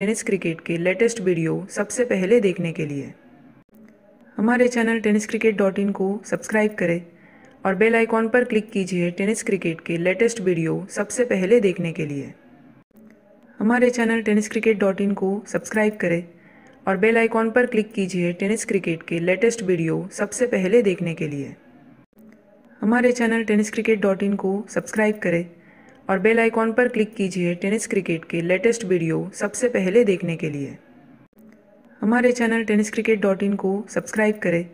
Tennis cricket के latest video सबसे पहले देखने के लिए हमारे channel tennis cricket dot in को सब्सक्राइब करें और बेल आइकॉन पर क्लिक कीजिए टेनिस क्रिकेट के लेटेस्ट वीडियो सबसे पहले देखने के लिए हमारे channel tennis cricket dot in को सब्सक्राइब करें और बेल आइकॉन पर क्लिक कीजिए टेनिस क्रिकेट के लेटेस्ट वीडियो सबसे पहले देखने के लिए हमारे channel tennis cricket dot in को सब्सक्राइब करें और बेल आइकॉन पर क्लिक कीजिए टेनिस क्रिकेट के लेटेस्ट वीडियो सबसे पहले देखने के लिए हमारे channel tennis cricket dot in को सब्सक्राइब करें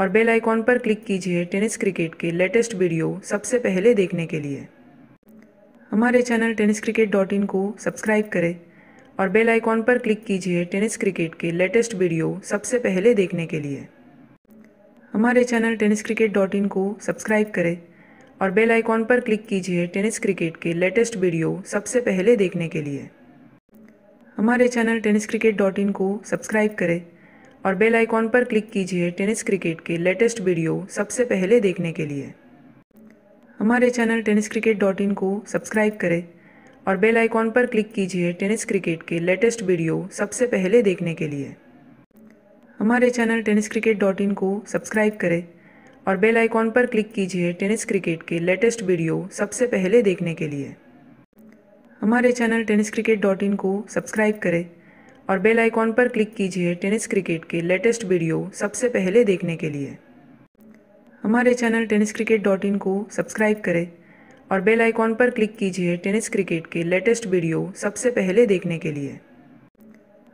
और बेल आइकॉन पर क्लिक कीजिए टेनिस क्रिकेट के लेटेस्ट वीडियो सबसे पहले देखने के लिए हमारे channel tennis cricket dot in को सब्सक्राइब करें और बेल आइकॉन पर क्लिक कीजिए टेनिस क्रिकेट के लेटेस्ट वीडियो सबसे पहले देखने के लिए हमारे channel tennis cricket dot in को सब्सक्राइब करें और बेल आइकॉन पर क्लिक कीजिए टेनिस क्रिकेट के लेटेस्ट वीडियो सबसे पहले देखने के लिए हमारे channel tennis cricket dot in को सब्सक्राइब करें और बेल आइकॉन पर क्लिक कीजिए टेनिस क्रिकेट के लेटेस्ट वीडियो सबसे पहले देखने के लिए हमारे channel tennis cricket dot in को सब्सक्राइब करें और बेल आइकॉन पर क्लिक कीजिए टेनिस क्रिकेट के लेटेस्ट वीडियो सबसे पहले देखने के लिए हमारे channel tennis cricket dot in को सब्सक्राइब करें और बेल आइकॉन पर क्लिक कीजिए टेनिस क्रिकेट के लेटेस्ट वीडियो सबसे पहले देखने के लिए हमारे channel tennis cricket dot in को सब्सक्राइब करें और बेल आइकॉन पर क्लिक कीजिए टेनिस क्रिकेट के लेटेस्ट वीडियो सबसे पहले देखने के लिए हमारे channel tennis cricket dot in को सब्सक्राइब करें और बेल आइकॉन पर क्लिक कीजिए टेनिस क्रिकेट के लेटेस्ट वीडियो सबसे पहले देखने के लिए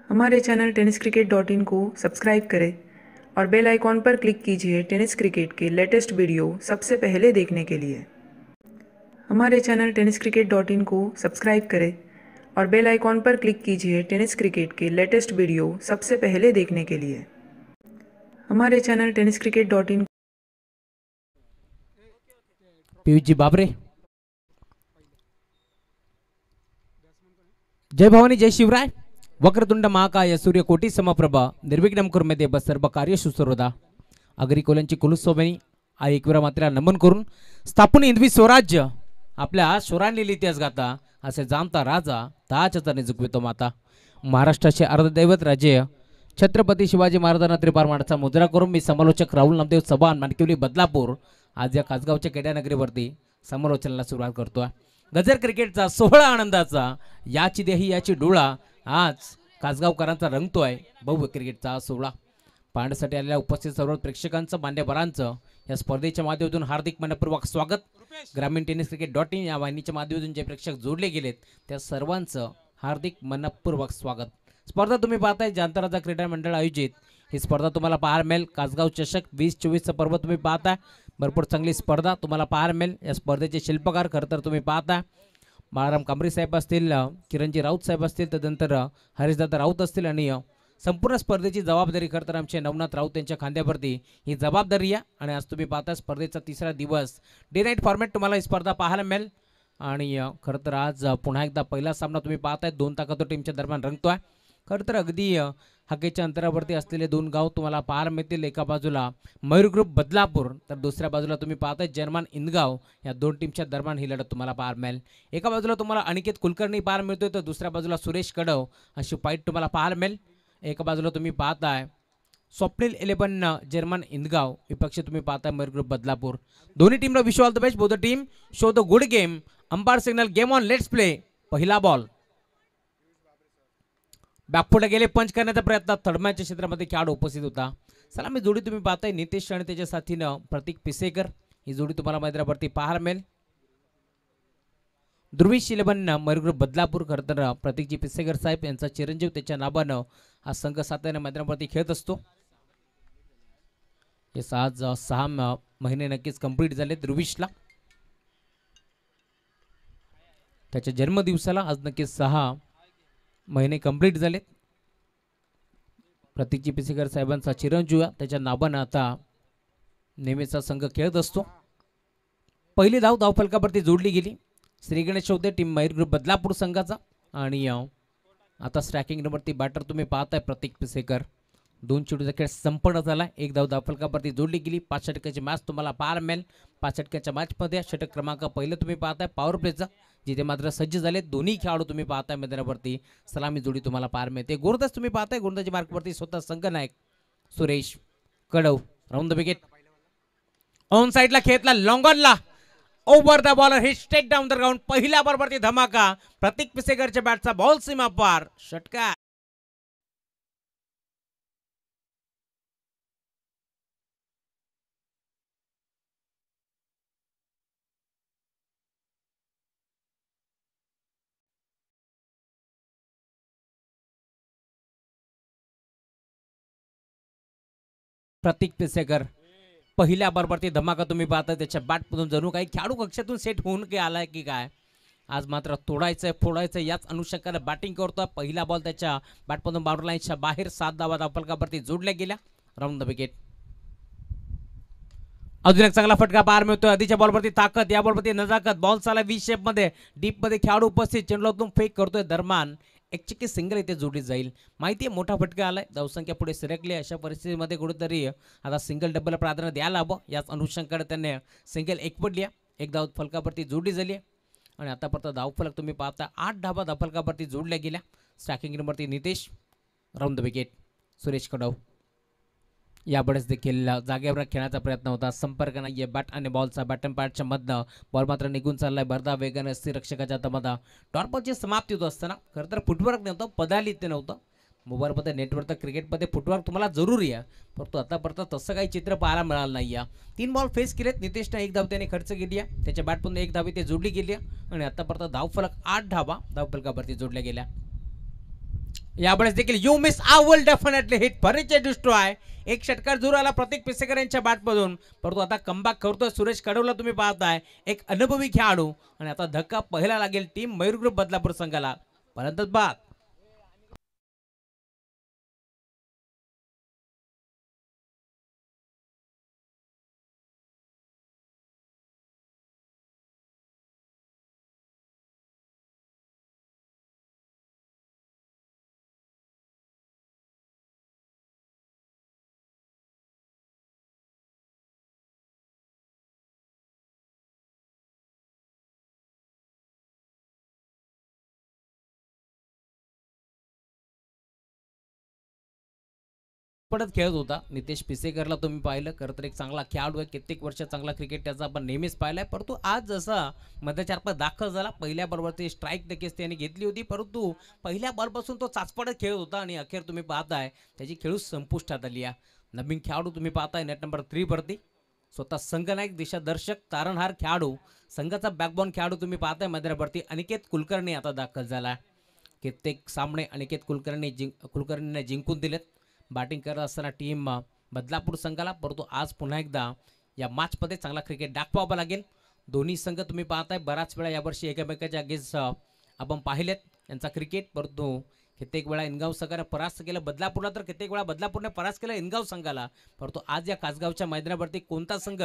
हमारे channel tennis cricket dot in को सब्सक्राइब करें और बेल आइकॉन पर क्लिक कीजिए टेनिस क्रिकेट के लेटेस्ट वीडियो सबसे पहले देखने के लिए हमारे channel tennis cricket dot in को सब्सक्राइब करें और बेल आइकॉन पर क्लिक कीजिए टेनिस क्रिकेट के लेटेस्ट वीडियो सबसे पहले देखने के लिए हमारे channel tennis cricket dot in Piyush ji बाबरे जय भवानी जय शिवराय वक्रतुंड महाकाय सूर्यकोटी समप्रभ निर्विघ्नम कुर्मे देव सर्व कार्य सुसरोदा आगरी कोल्यांची कुलुसोबणी आ एकवीरा मात्र नमन करून स्थापन हिंदवी स्वराज्य आपल्या स्वरांनी इतिहास गाता असे जामता राजा ताचताने जुकवितो माता महाराष्ट्राचे अर्धदैवत राज्य छत्रपती शिवाजी महाराजांना त्रिपार मांडचा मुद्रा करून मी समालोचक राहुल नामदेव चव्हाण मानकिवली बदलापूर आज या खासगावच्या केड्यानगरीवरती समालोचनाला सुरुवात करतो गजर क्रिकेटचा सोहळा आनंदाचा याची देही याची डोळा आज कासगावकरांचा आहे भव्य क्रिकेटचा सोहळा पाहण्यासाठी आलेल्या उपस्थित सर्व प्रेक्षकांचं मान्यवरांचं या स्पर्धेच्या माध्यमातून हार्दिक मनपूर्वक स्वागत ग्रामीण टेनिस क्रिकेट डॉट इन या वाहिनीच्या माध्यमातून जे प्रेक्षक जोडले गेलेत त्या सर्वांचं हार्दिक मनपूर्वक स्वागत स्पर्धा तुम्ही पाहताय जांतराजा क्रीडा मंडळ आयोजित ही स्पर्धा तुम्हाला पाहायला मिळेल कासगाव चषक वीस चोवीसचा पर्व तुम्ही पाहता भरपूर चांगली स्पर्धा तुम्हाला पाहायला मिळेल या स्पर्धेचे शिल्पकार खरं तर तुम्ही पाहता बाळाराम कांबरी साहेब असतील किरणजी राऊत साहेब असतील त्यानंतर हरीशदादा राऊत असतील आणि संपूर्ण स्पर्धेची जबाबदारी खरंतर आमचे नवनाथ राऊत यांच्या खांद्यावरती ही जबाबदारी आहे आणि आज तुम्ही पाहता स्पर्धेचा तिसरा दिवस डे नाईट फॉर्मॅट तुम्हाला ही स्पर्धा पाहायला मिळेल आणि खरं तर आज पुन्हा एकदा पहिला सामना तुम्ही पाहताय दोन तो टीमच्या दरम्यान रंगतो आहे खरं तर अगदी हक्कीच्या अंतरावरती असलेले दोन गाव तुम्हाला पार मिळतील एका बाजूला मयूर ग्रुप बदलापूर तर दुसऱ्या बाजूला तुम्ही पाहताय जर्मन इंदगाव या दोन टीमच्या दरम्यान ही लढत तुम्हाला पार मिळेल एका बाजूला तुम्हाला अनिकेत कुलकर्णी पार मिळतोय तर दुसऱ्या बाजूला सुरेश कडव अशी फाईट तुम्हाला पाहायला मिळेल एका बाजूला तुम्ही पाहताय स्वप्निल इलेवन जर्मन इंदगाव विपक्ष तुम्ही पाहताय मयूर ग्रुप बदलापूर दोन्ही टीमला wish all the best both team show the good game umpire signal game on let's play पहिला बॉल बॅकफुटला गेले पंच करण्याचा प्रयत्न थडम्याच्या क्षेत्रामध्ये खेळाडू उपस्थित होता चला मी जोडी तुम्ही पाहताय नितेश आणि त्याच्या साथीनं प्रतीक पिसेकर ही जोडी तुम्हाला मैदानावरती पाहायला मिळेल ध्रुवी शिलेबन मयुरगृप बदलापूर तर प्रतीकजी पिसेकर साहेब यांचा चिरंजीव त्याच्या नावानं हा संघ सातत्यानं मैदानावरती खेळत असतो हे आज सहा महिने नक्कीच कंप्लीट झाले ध्रुवीशला त्याच्या जन्मदिवसाला आज नक्कीच सहा महिने कंप्लीट झालेत प्रतीकजी पिसेकर साहेबांचा चिरंजीव त्याच्या नाबानं आता नेहमीचा संघ खेळत असतो पहिली धाव धावफलकावरती जोडली गेली श्री गणेश होते टीम मयूर ग्रुप बदलापूर संघाचा आणि आता स्ट्रॅकिंग नंबरती बॅटर तुम्ही पाहताय प्रतीक पिसेकर दोन चेडूचा खेळ संपन्न झाला एक धाव दाफलकावरती जोडली गेली पाच षटकाची मॅच तुम्हाला पार मिळेल पाच षटकाच्या मॅचमध्ये षटक क्रमांक पहिलं तुम्ही पाहताय पॉवर प्लेचा जिथे मात्र सज्ज झाले दोन्ही खेळाडू तुम्ही पाहताय मैदानावरती सलामी जोडी तुम्हाला पार मिळते गोरदास तुम्ही पाहताय गोरदासच्या मार्कवरती स्वतः नायक Suresh Kadav round the wicket on साईडला खेळतला लॉंगॉनला ओव्हर द बॉलर हे स्टेट डाऊन द ग्राउंड पहिल्या बॉलवरती धमाका प्रतीक पिसेकरच्या बॅटचा बॉल सीमा पार षटकार प्रतीक पिसेकर पहिल्या बरोबरती धमाका तुम्ही पाहता त्याच्या बॅटमधून जणू काही खेळाडू कक्षातून सेट होऊन की आलाय की काय आज मात्र तोडायचं आहे फोडायचं याच अनुषंगाने बॅटिंग करतो पहिला बॉल त्याच्या बॅटमधून बाउंड्री लाईनच्या बाहेर सात धावा धापलकावरती जोडल्या गेल्या राऊंड द विकेट अजून एक चांगला फटका पार मिळतोय आधीच्या बॉलवरती ताकद या बॉलवरती नजाकत बॉल शेप मध्ये डीप मध्ये खेळाडू उपस्थित चेंडूतून फेक करतोय दरम्यान एकचिकी सिंगल इथे जोडली जाईल माहिती आहे मोठा फटका आला आहे धावसंख्या पुढे सिरकली अशा परिस्थितीमध्ये कुठेतरी आता सिंगल डबलला प्राधान्य द्यायला हवं याच अनुषंगाने त्यांनी सिंगल एक पडली एक धाव फलकावरती जोडली झाली आहे आणि आतापर्यंत फलक तुम्ही पाहता आठ धावा धावफलकावरती जोडल्या गेल्या स्टॅकिंग नंबरती Nitesh round the wicket Suresh Kadav याबळेच देखील जागेवर खेळण्याचा प्रयत्न होता संपर्क नाही आहे बॅट आणि बॉलचा बॅटन पॅटच्या मधनं बॉल मात्र निघून चाललाय बर्धा वेगाने रक्षकाच्या तमदा टॉरपॉलची समाप्ती होत असताना खरं तर फुटवर्क नव्हतं पदालित ते नव्हतं मोबाईलमध्ये नेटवर्क तर क्रिकेटमध्ये फुटवर्क तुम्हाला जरुरी आहे परंतु आतापर्यंत तसं काही चित्र पाहायला मिळालं नाही आहे तीन बॉल फेस केलेत नितेशनं एक धाव त्याने खर्च केली आहे त्याच्या बॅटमधून एक धावी ते जोडली गेली आहे आणि आतापर्यंत धावफलक आठ धावा धावफलकावरती जोडल्या गेल्या यावेळेस देखील you miss ah definitely hit furniture आहे एक षटकार दूर आला प्रतीक पिसेकर यांच्या बाटमधून परंतु आता कमबॅक करतोय सुरेश कडवला तुम्ही पाहताय एक अनुभवी खेळाडू आणि आता धक्का पहिला लागेल टीम मयूर ग्रुप बदलापूर संघाला परंतु बाग पडत खेळत होता नितेश पिसेकरला तुम्ही पाहिलं खरं तर एक चांगला खेळाडू आहे कित्येक वर्ष चांगला क्रिकेट त्याचा आपण नेहमीच पाहिलाय आहे परंतु आज जसा पण दाखल झाला पहिल्या बॉलवरती स्ट्राईक देखील त्याने घेतली होती परंतु पहिल्या बॉलपासून तो चाचपडत खेळत होता आणि अखेर तुम्ही पाहताय त्याची खेळू संपुष्टात आली आहे नवीन खेळाडू तुम्ही पाहताय नेट नंबर थ्रीवरती स्वतः संघनायक दिशादर्शक तारणहार खेळाडू संघाचा बॅकबॉन खेळाडू तुम्ही पाहताय मध्यावरती अनिकेत कुलकर्णी आता दाखल झाला कित्येक सामने अनिकेत कुलकर्णी जिंक कुलकर्णीने जिंकून दिलेत बॅटिंग करत असताना टीम बदलापूर संघाला परंतु आज पुन्हा एकदा या मॅचमध्ये चांगला क्रिकेट दाखवावा लागेल दोन्ही संघ तुम्ही पाहताय बराच वेळा यावर्षी एकामेकाच्या अगेन्स आपण पाहिलेत यांचा क्रिकेट परंतु कित्येक वेळा इनगाव संघाने परास्त केलं बदलापूरला तर कित्येक वेळा बदलापूरने परास्त केला इनगाव संघाला परंतु आज या कासगावच्या मैदानावरती कोणता संघ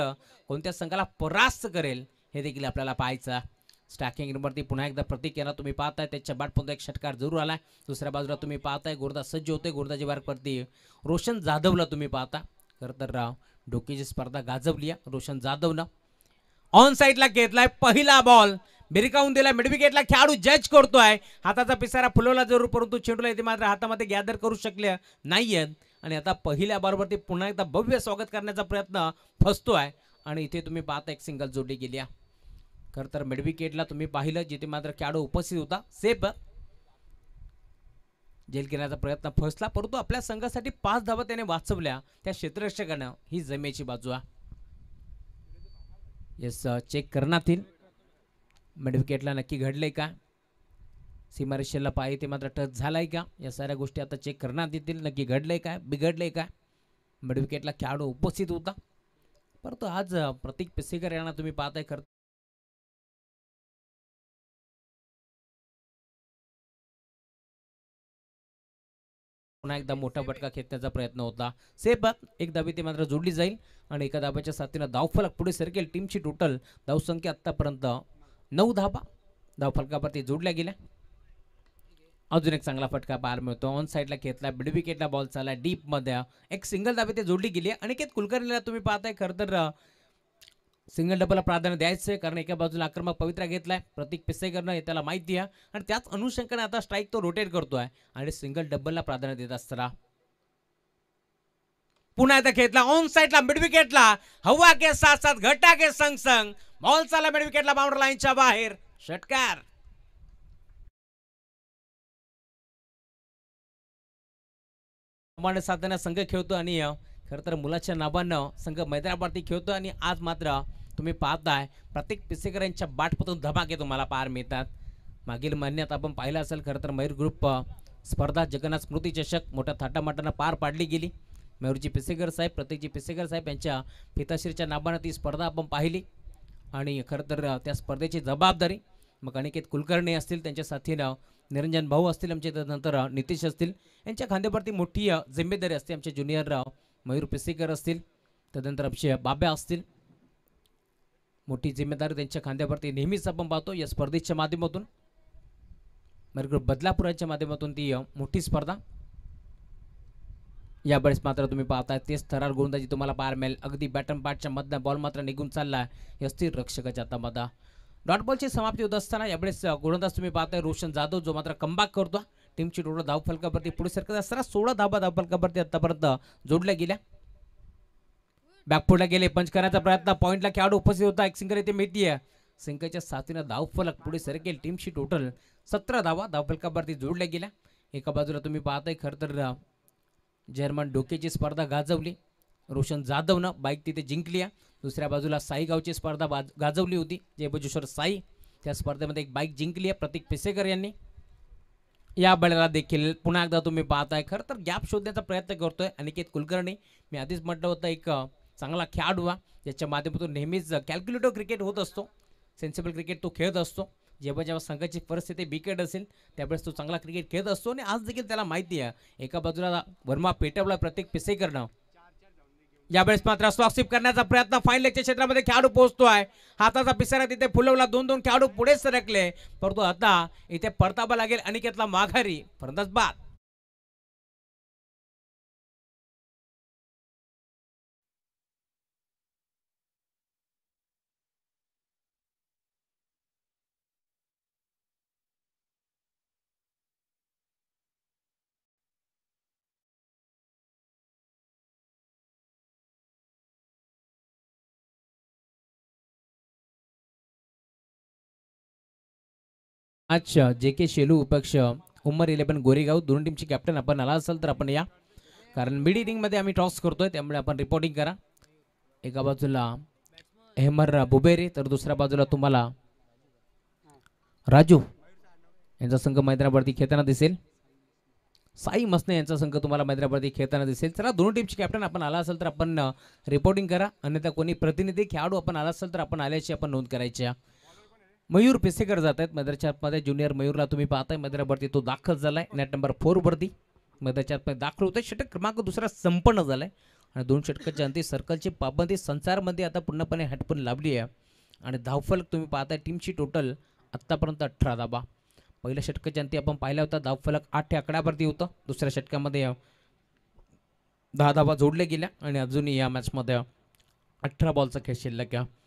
कोणत्या संघाला परास्त करेल हे देखील आपल्याला पाहायचं स्टॅकिंग नंबरती पुन्हा एकदा प्रतीक यांना तुम्ही पाहताय त्याच्या बाट एक षटकार जरूर आला दुसऱ्या बाजूला तुम्ही पाहताय गोरदा सज्ज होते बार बारकवरती रोशन जाधवला तुम्ही पाहता खरं तर राव डोक्याची स्पर्धा गाजवली आहे रोशन जाधवनं ऑन साईडला घेतलाय पहिला बॉल भिरकावून दिला मिडविकेटला खेळाडू जज करतोय हाताचा पिसारा फुलवला जरूर परंतु चेंडूला इथे मात्र हातामध्ये गॅदर करू शकले नाही आणि आता पहिल्या बॉलवरती पुन्हा एकदा भव्य स्वागत करण्याचा प्रयत्न फसतोय आणि इथे तुम्ही पाहता एक सिंगल जोडली गेली आहे खर तर मेडविकेटला तुम्ही पाहिलं जिथे मात्र खेळाडू उपस्थित होता सेफ जेल घेण्याचा प्रयत्न फसला परंतु आपल्या संघासाठी पाच धावा त्याने वाचवल्या त्या क्षेत्ररक्षकानं ही जमेची बाजू आहे यस चेक करण्यात येईल विकेटला नक्की घडलंय का सीमारेषेला पाहिजे ते मात्र टच झालाय का या साऱ्या गोष्टी आता चेक करण्यात येतील नक्की घडलंय काय बिघडलंय काय मेडविकेटला खेळाडू उपस्थित होता परंतु आज प्रतीक पिसेकर यांना तुम्ही पाहताय खरं पुन्हा एकदा मोठा बटका खेचण्याचा प्रयत्न होता सेफ बाद एक दाबी ते मात्र जोडली जाईल आणि एका दाब्याच्या साथीनं धावफलक पुढे सरकेल टीमची टोटल धावसंख्या आत्तापर्यंत नऊ धाबा धावफलकावरती जोडल्या गेल्या अजून एक चांगला फटका पार मिळतो ऑन साईडला घेतला बिड विकेटला बॉल चालला डीपमध्ये एक सिंगल दाबी ते जोडली गेली अनिकेत कुलकर्णीला तुम्ही पाहताय खरं तर सिंगल डबलला प्राधान्य द्यायचं कारण एका बाजूला आक्रमक पवित्रा घेतलाय प्रतीक पिसेकरनं हे त्याला माहिती आहे आणि त्याच अनुषंगाने आता स्ट्राईक तो रोटेट करतो आहे आणि सिंगल डबलला प्राधान्य देत असताना पुन्हा एकदा घेतला ऑन साईडला मिडविकेटला हवा के साथ साथ घटा के संग संग बॉल चाला मिडविकेटला बाउंड्री लाईनच्या बाहेर षटकार साधना संघ खेळतो आणि खर तर मुलाच्या नावानं संघ मैदानावरती खेळतो आणि आज मात्र तुम्ही पाहताय प्रत्येक पिसेकरांच्या बाटपतून धमाके तुम्हाला पार मिळतात मागील महिन्यात आपण पाहिलं असेल खरं तर मयूर ग्रुप स्पर्धा जगन्नाथ स्मृती चषक मोठ्या थाटामाटानं पार पाडली गेली मयूरजी पिसेकर साहेब प्रत्येकजी पिसेकर साहेब यांच्या पिताश्रीच्या नाबानं ती स्पर्धा आपण पाहिली आणि खरं तर त्या स्पर्धेची जबाबदारी मग अनिकेत कुलकर्णी असतील त्यांच्या साथीनं निरंजन भाऊ असतील आमचे त्यानंतर नितीश असतील यांच्या खांद्यावरती मोठी जिम्मेदारी असते आमचे ज्युनियर मयूर पिसेकर असतील त्यानंतर आमचे बाब्या असतील मोठी जिम्मेदारी त्यांच्या खांद्यावरती नेहमीच आपण पाहतो या स्पर्धेच्या माध्यमातून बदलापूर बदलापुराच्या माध्यमातून ती मोठी स्पर्धा यावेळेस मात्र तुम्ही पाहताय तेच थरार गोलंदाजी तुम्हाला पार मिळेल अगदी बॅटन पार्टच्या मधला बॉल मात्र निघून चालला या स्थिर रक्षकाच्या मधा डॉट बॉलची समाप्ती होत असताना यावेळेस गोलंदाज तुम्ही पाहताय रोशन जाधव जो मात्र कमबॅक करतो टीमची टोटल धावफलकावरती पुढे सरकत असताना सोळा धाबा धावफलकावरती आतापर्यंत जोडल्या गेल्या बॅकफुटला गेले पंच करण्याचा प्रयत्न पॉईंटला खेळाडू उपस्थित होता एक सिंगर येथे आहे सिंकरच्या साथीनं धावफलक फलक पुढे सरकेल टीमशी टोटल सतरा धावा धाव फलकावरती जोडल्या गेल्या एका बाजूला तुम्ही पाहताय खर तर जर्मन डोकेची स्पर्धा गाजवली रोशन जाधवनं बाईक तिथे जिंकली दुसऱ्या बाजूला साईगावची स्पर्धा गाजवली होती जयबजेश्वर साई त्या स्पर्धेमध्ये एक बाईक जिंकली आहे प्रतीक पेसेकर यांनी या बळाला देखील पुन्हा एकदा तुम्ही पाहताय खरं तर गॅप शोधण्याचा प्रयत्न करतोय अनिकेत कुलकर्णी मी आधीच म्हटलं होतं एक चांगला खेळाडू हा ज्याच्या माध्यमातून नेहमीच कॅल्क्युलेटर क्रिकेट होत असतो सेन्सिबल क्रिकेट तो खेळत असतो जेव्हा जेव्हा संघाची परिस्थिती बिकेट असेल त्यावेळेस तो चांगला क्रिकेट खेळत असतो आणि आज देखील त्याला माहिती आहे एका बाजूला वर्मा पेटवला प्रत्येक पिसे करणं यावेळेस मात्र स्वाक्षिप करण्याचा प्रयत्न फाईन लेगच्या क्षेत्रामध्ये खेळाडू पोहोचतो आहे हाताचा पिसारा तिथे फुलवला दोन दोन खेळाडू पुढे सरकले परंतु आता इथे परतावा लागेल अनिकेतला माघारी फरंदाज बाद अच्छा जे के शेलू उपक्ष उमर इलेवन गोरेगाव दोन टीमची कॅप्टन आपण आला असेल तर आपण या कारण मिड इनिंगमध्ये आम्ही टॉस करतोय त्यामुळे आपण रिपोर्टिंग करा एका बाजूला अहमर बुबेरे तर दुसऱ्या बाजूला तुम्हाला राजू यांचा संघ मैदानावरती खेळताना दिसेल साई मसने यांचा संघ तुम्हाला मैदानावरती खेळताना दिसेल चला दोन टीमची कॅप्टन आपण आला असेल तर आपण रिपोर्टिंग करा अन्यथा कोणी प्रतिनिधी खेळाडू आपण आला असेल तर आपण आल्याची आपण नोंद करायची मयूर पेसेकर जात आहेत मदरच्या आतमध्ये ज्युनियर मयूरला तुम्ही पाहताय मदरावरती तो दाखल झाला आहे नेट नंबर फोरवरती मदरच्या आतमध्ये दाखल होतोय षटक क्रमांक दुसरा संपन्न झाला आहे आणि दोन षटकाच्या सर्कलची पाबंदी संसारमध्ये आता पूर्णपणे हटपण लाभली आहे आणि धावफलक तुम्ही पाहताय टीमची टोटल आत्तापर्यंत अठरा धाबा पहिल्या षटकाच्या अंती आपण पाहिला होता धावफलक आठ आकड्यावरती होतं दुसऱ्या षटकामध्ये दहा धाबा जोडल्या गेल्या आणि अजूनही या मॅचमध्ये अठरा बॉलचा खेळ शिल्लक आहे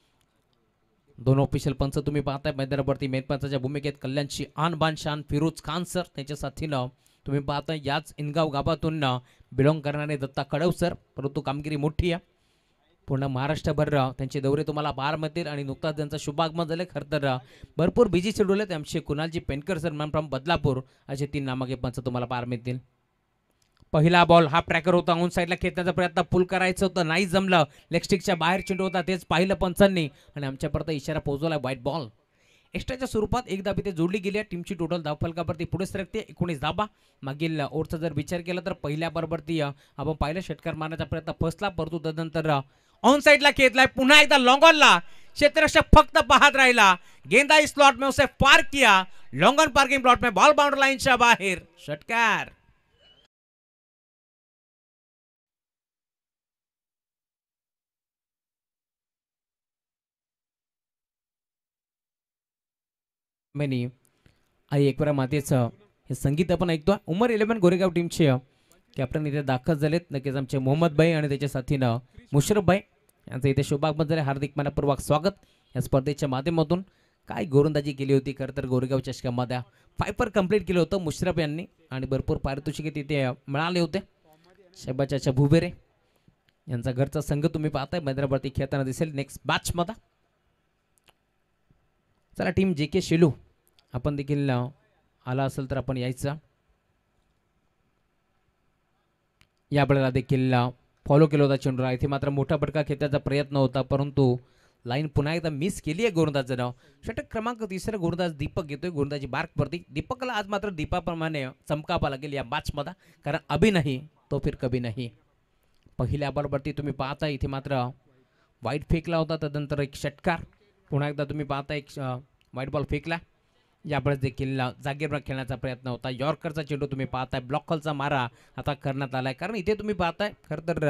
दोन ऑफिशियल पंच तुम्ही पाहताय मैदानावरती पंचाच्या भूमिकेत कल्याणशी आन बान शान फिरोज खान सर त्यांच्या साथीनं तुम्ही पाहताय याच इनगाव गावातून बिलॉंग करणारे दत्ता कडव सर परंतु कामगिरी मोठी आहे पूर्ण महाराष्ट्रभर त्यांचे दौरे तुम्हाला पार मिळतील आणि नुकताच त्यांचा शुभागमन झालं खर तर भरपूर बिझी शेड्यूल आहेत आमचे कुणालजी Penkar sir ma'am from Badlapur असे तीन नामागे पंच तुम्हाला पार मिळतील पहिला बॉल हा ट्रॅकर होता ऑन साईडला खेळण्याचा प्रयत्न पुल करायचं होतं नाही जमलं लेगस्टिकच्या बाहेर चेंडू होता तेच पाहिलं पंचांनी आणि आमच्यापर्यंत इशारा पोहोचवला व्हाईट बॉल एक्स्ट्राच्या स्वरूपात एकदा धाबी ते जोडली गेली आहे टीमची टोटल धावफलकावरती पुढे सरकते एकोणीस धाबा मागील ओरचा जर विचार केला तर पहिल्या बरोबरती आपण पाहिलं षटकार मारण्याचा प्रयत्न फसला परंतु तदनंतर ऑन साईडला खेळलाय पुन्हा एकदा लॉंगॉनला क्षेत्ररक्षक फक्त पाहत राहिला गेंदा इस स्लॉट मे उसे पार्क किया ऑन पार्किंग प्लॉट मे बॉल बाउंड्री लाईनच्या बाहेर षटकार मेनी आई एक वेळा मातेचं हे संगीत आपण ऐकतो उमर इलेव्हन गोरेगाव टीमचे कॅप्टन इथे दाखल झालेत नक्कीच आमचे मोहम्मद भाई आणि त्याच्या साथीनं मुशरफ भाई यांचं इथे शोभागमत झाले हार्दिक मनापूर्वक स्वागत या स्पर्धेच्या माध्यमातून काय गोरंदाजी केली होती खरं तर गोरेगाव चषकामध्ये फायपर कंप्लीट केलं होतं मुशरफ यांनी आणि भरपूर पारितोषिके तिथे मिळाले होते शेबाच्या भुबेरे यांचा घरचा संघ तुम्ही पाहताय मैदराबादी खेळताना दिसेल नेक्स्ट मॅचमध्ये चला टीम जे के शेलू आपण देखील आला असेल तर आपण यायचा या बळाला देखील फॉलो केलं होता चेंडूला इथे मात्र मोठा फटका खेळण्याचा प्रयत्न होता परंतु लाईन पुन्हा एकदा मिस केली आहे गोरंदाजचं नाव षटक क्रमांक तिसरा गोरंदाज दीपक घेतोय गोरंदाजी बार्क दीपकला आज मात्र दीपाप्रमाणे चमकावा लागेल या मॅचमध्ये कारण अभी नाही तो फिर कभी नाही पहिल्या बॉलवरती तुम्ही पाहता इथे मात्र वाईट फेकला होता त्यानंतर एक षटकार पुन्हा एकदा तुम्ही पाहता एक वाईट बॉल फेकला यावेळेस देखील जागेवर खेळण्याचा प्रयत्न होता यॉर्करचा चेंडू तुम्ही पाहताय कॉलचा मारा आता करण्यात आला कारण इथे तुम्ही पाहताय खरं तर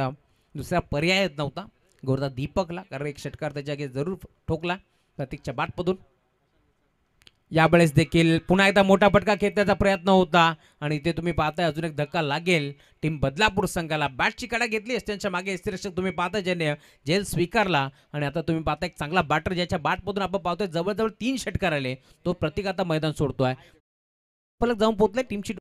दुसरा पर्यायच नव्हता गोरदा दीपकला कारण एक षटकार त्याच्या जरूर ठोकला प्रतीकच्या बाटपदून यावेळेस देखील पुन्हा एकदा मोठा फटका खेळण्याचा प्रयत्न होता आणि इथे तुम्ही पाहताय अजून एक धक्का लागेल टीम बदलापूर संघाला बॅटची कडा घेतली त्यांच्या मागे यष्टीरक्षक तुम्ही पाहता ज्याने जेल स्वीकारला आणि आता तुम्ही पाहता एक चांगला बॅटर ज्याच्या बाटमधून आपण पाहतोय जवळजवळ तीन षटकार आले तो प्रत्येक आता मैदान सोडतोय पलक जाऊन पोहोचले टीमची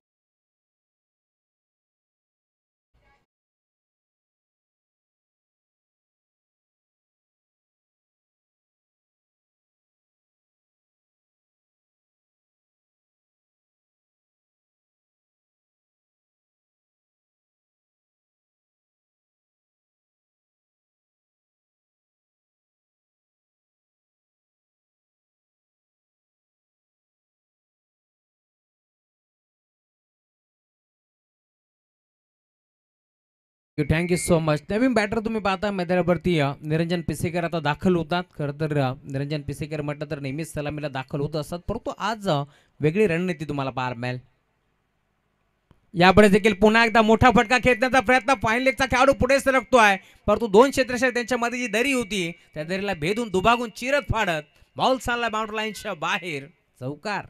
थँक्यू सो मच नवीन बॅटर तुम्ही पाहता मैदानावरती निरंजन पिसेकर आता दाखल होतात खरं तर निरंजन पिसेकर म्हटलं तर नेहमीच सलामीला दाखल होत असतात परंतु आज वेगळी रणनीती तुम्हाला पार मिळेल यापुढे देखील पुन्हा एकदा मोठा फटका खेळण्याचा प्रयत्न फाईन लेगचा खेळाडू पुढे सरकतो आहे परंतु दोन क्षेत्र त्यांच्यामध्ये जी दरी होती त्या दरीला भेदून दुभागून चिरत फाडत बॉल चालला बाउंड्री लाईनच्या बाहेर चौकार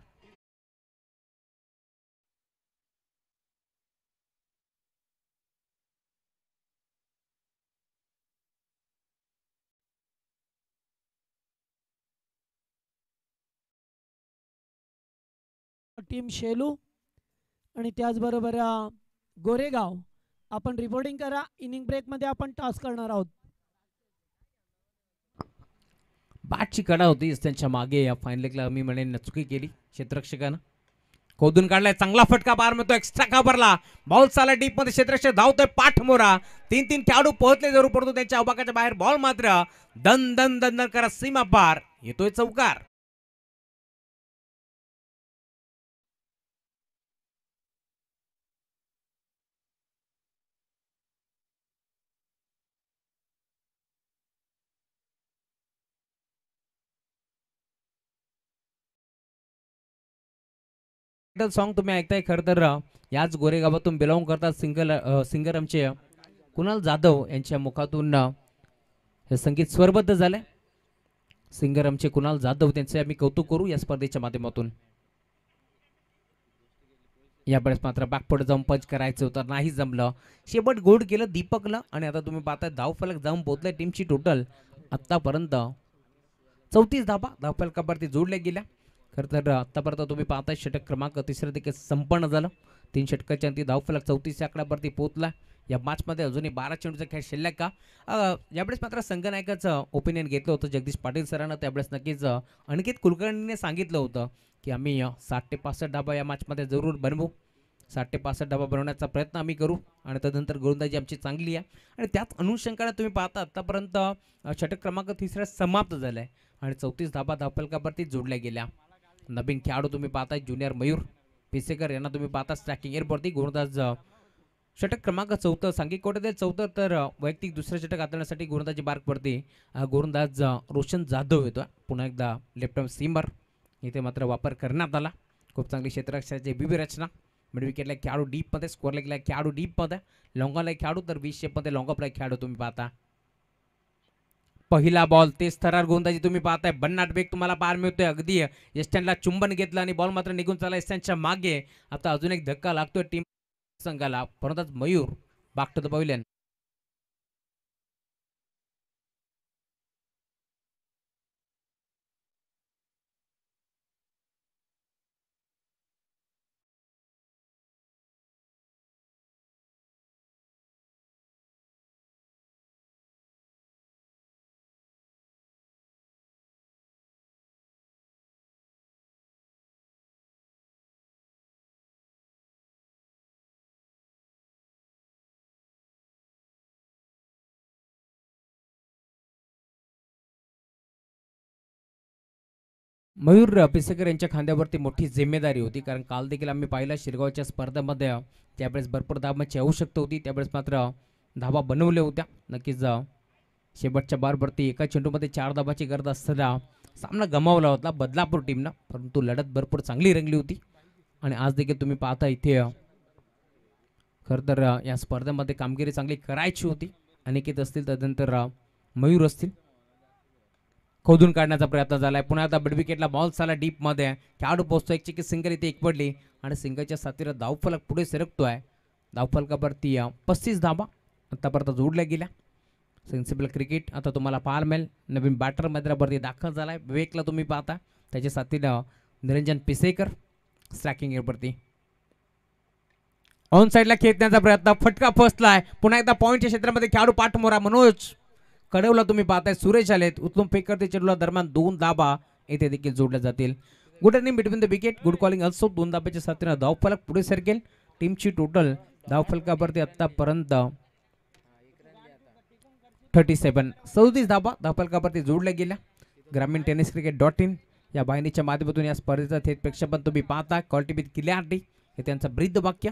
टीम शेलू आणि त्याचबरोबर गोरेगाव आपण रिपोर्टिंग करा इनिंग ब्रेकमध्ये आपण टॉस करणार आहोत बाटची कडा होतीच त्यांच्या मागे या फायनल मी चुकी केली क्षेत्रक्षकानं खोदून काढलाय चांगला फटका पार मिळतो एक्स्ट्रा काबरला बॉल चाला डीप मध्ये क्षेत्रक्षक धावतोय पाठमोरा तीन तीन खेळाडू पोहोचले जरूर पडतो त्यांच्या अवकाच्या बाहेर बॉल मात्र दन दन दन दन करा सीमा पार येतोय चौकार टायटल सॉन्ग तुम्ही ऐकताय खरं तर याच गोरेगावातून बिलॉंग करतात सिंगल सिंगर आमचे कुणाल जाधव यांच्या मुखातून हे संगीत स्वरबद्ध झाले सिंगर आमचे कुणाल जाधव त्यांचे आम्ही कौतुक करू या स्पर्धेच्या माध्यमातून या यावेळेस मात्र बॅकपुढे जाऊन पंच करायचं होतं नाही जमलं शेवट गोड केलं दीपकला आणि आता तुम्ही पाहताय फलक जाऊन पोहोचलाय टीमची टोटल आतापर्यंत चौतीस धाबा फलकावरती जोडल्या गेल्या खर तर आत्तापर्यंत तुम्ही पाहताय षटक क्रमांक तिसरं देखील संपन्न झालं तीन षटकाच्या अंती फलक चौतीस आकड्यावरती पोहोचला या मॅचमध्ये अजूनही बारा चेंडूचा खेळ शिल्लक का यावेळेस मात्र संघनायकाचं ओपिनियन घेतलं होतं जगदीश पाटील सरांना त्यावेळेस नक्कीच अनिकेत कुलकर्णीने सांगितलं होतं की आम्ही साठ ते पासष्ट डाबा या मॅचमध्ये जरूर बनवू साठ ते पासष्ट डाबा बनवण्याचा प्रयत्न आम्ही करू आणि तदनंतर गोलंदाजी आमची चांगली आहे आणि त्याच अनुषंगाने तुम्ही पाहता आत्तापर्यंत षटक क्रमांक तिसऱ्या समाप्त झाला आणि चौतीस धाबा धावफलकावरती जोडल्या गेल्या नवीन खेळाडू तुम्ही पाहताय ज्युनियर मयूर पिसेकर यांना तुम्ही पाहता स्ट्रॅकिंग एअरवरती गोलंदाज षटक क्रमांक चौथं सांगिक कोट्यातील चौथं तर वैयक्तिक दुसरं षटक हाताळण्यासाठी मार्क पार्कवरती गोलंदाज रोशन जाधव येतो पुन्हा एकदा लेफ्टम सीमर इथे मात्र वापर करण्यात आला खूप चांगली क्षेत्ररक्षणाची बीबी रचना मिड विकेटला खेळाडू डीपमध्ये स्कोअरला गेला खेळाडू डीपमध्ये लॉंगाला खेळाडू तर वीस शेपमध्ये लॉंगॉपला खेळाडू तुम्ही पाहता पहिला बॉल तेच थरार गोंदाजी तुम्ही पाहताय बन्नाट बेग तुम्हाला पार मिळतोय अगदी एस्टँडला चुंबन घेतलं आणि बॉल मात्र निघून चालला एसट्यांच्या मागे आता अजून एक धक्का लागतोय टीम संघाला परंतुच मयूर बागतो पहिल्यान मयूर पिसेकर यांच्या खांद्यावरती मोठी जिम्मेदारी होती कारण काल देखील आम्ही पाहिला शिरगावच्या स्पर्धेमध्ये त्यावेळेस भरपूर धाबाची आवश्यकता होती त्यावेळेस मात्र धाबा बनवल्या होत्या नक्कीच शेवटच्या बारवरती एका चेंडूमध्ये चार धाबाची गरज असताना सामना गमावला होता बदलापूर टीमनं परंतु लढत भरपूर चांगली रंगली होती आणि आज देखील तुम्ही पाहता इथे खरं तर या स्पर्धेमध्ये कामगिरी चांगली करायची होती अनेकेत असतील तदनंतर मयूर असतील खोदून काढण्याचा प्रयत्न झाला आहे पुन्हा आता बडविकेटला बॉल झाला डीपमध्ये खेळाडू पोचतो एक चिकी सिंगर इथे एक पडली आणि सिंगरच्या साथीला धावफलक पुढे सरकतो आहे धावफलकावरती पस्तीस धाबा आत्तापर्यंत जोडल्या गेल्या सेन्सिबल क्रिकेट आता तुम्हाला पाहायला मिळेल नवीन बॅटर मैदानावरती दाखल झाला आहे विवेकला तुम्ही पाहता त्याच्या साथीला निरंजन पिसेकर स्ट्रॅकिंग एअरवरती ऑन साईडला खेळण्याचा प्रयत्न फटका फसला आहे पुन्हा एकदा पॉईंटच्या क्षेत्रामध्ये खेळाडू पाठमोरा मनोज कडवला तुम्ही पाहताय सुरेश आलेत उत्तम फेकर ते चेडूला दरम्यान दोन दाबा येथे देखील जोडल्या जातील good running between the wicket good calling असो दोन दाब्याच्या साथीनं धावफलक पुढे सरकेल टीमची टोटल धावफलकावरती आतापर्यंत थर्टी सेवन सदोतीस धाबा धावफलकावरती जोडल्या गेल्या ग्रामीण टेनिस क्रिकेट डॉट इन या वाहिनीच्या माध्यमातून या स्पर्धेचा थेट प्रेक्षक तुम्ही पाहता क्वालिटी विथ क्लिअरिटी हे त्यांचं ब्रिद्ध वाक्य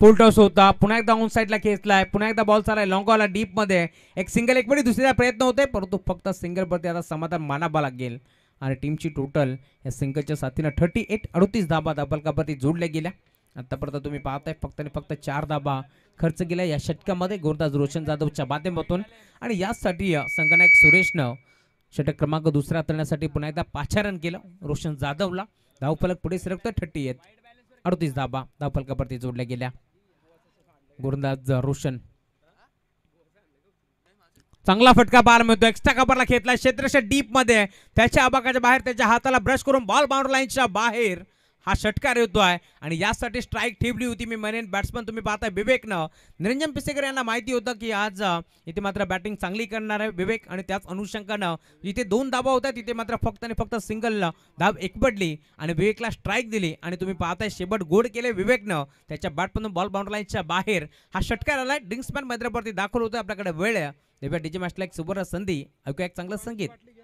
पुलटॉस होता पुन्हा एकदा ऑन साईडला खेचलाय पुन्हा एकदा बॉल चालाय डीप डीपमध्ये एक सिंगल एक मिनिट दुसऱ्या प्रयत्न होते परंतु फक्त सिंगलवरती आता समाधान मानावा लागेल आणि टीमची टोटल या सिंगलच्या साथीनं थर्टी एट अडतीस धाबा धाबलकावरती जोडल्या गेल्या आतापर्यंत तुम्ही पाहताय फक्त आणि फक्त चार धाबा खर्च केला या षटकामध्ये गोरदास रोशन जाधवच्या माध्यमातून आणि यासाठी संघनायक सुरेशनं षटक क्रमांक दुसरा करण्यासाठी पुन्हा एकदा पाचारण केलं रोशन जाधवला धावफलक पुढे सरकतो थर्टी एट अडतीस धाबा धावफलकावरती जोडल्या गेल्या गोरंदाज रोशन चांगला फटका पार मिळतो एक्स्ट्रा कपरला खेळला क्षेत्रशा डीप मध्ये त्याच्या अबाकाच्या बाहेर त्याच्या हाताला ब्रश करून बॉल बाउंड्री लाईनच्या बाहेर हा षटकार येतो आहे आणि यासाठी स्ट्राईक ठेवली होती मी म्हणेन बॅट्समन तुम्ही पाहताय विवेकनं निरंजन पिसेकर यांना माहिती होतं की आज इथे मात्र बॅटिंग चांगली करणार आहे विवेक आणि त्याच अनुषंगानं इथे दोन दाबा होत्या तिथे मात्र फक्त आणि फक्त सिंगलनं एक पडली आणि विवेकला स्ट्राईक दिली आणि तुम्ही पाहताय शेबट गोड केले विवेकनं त्याच्या बॅटमधून बॉल लाईनच्या बाहेर हा षटकार आलाय ड्रिंक्समॅन मैद्रावरती दाखल होता आपल्याकडे वेळ आहे डीजे मास्टरला एक सुवर्ण संधी ऐकू एक चांगलं संगीत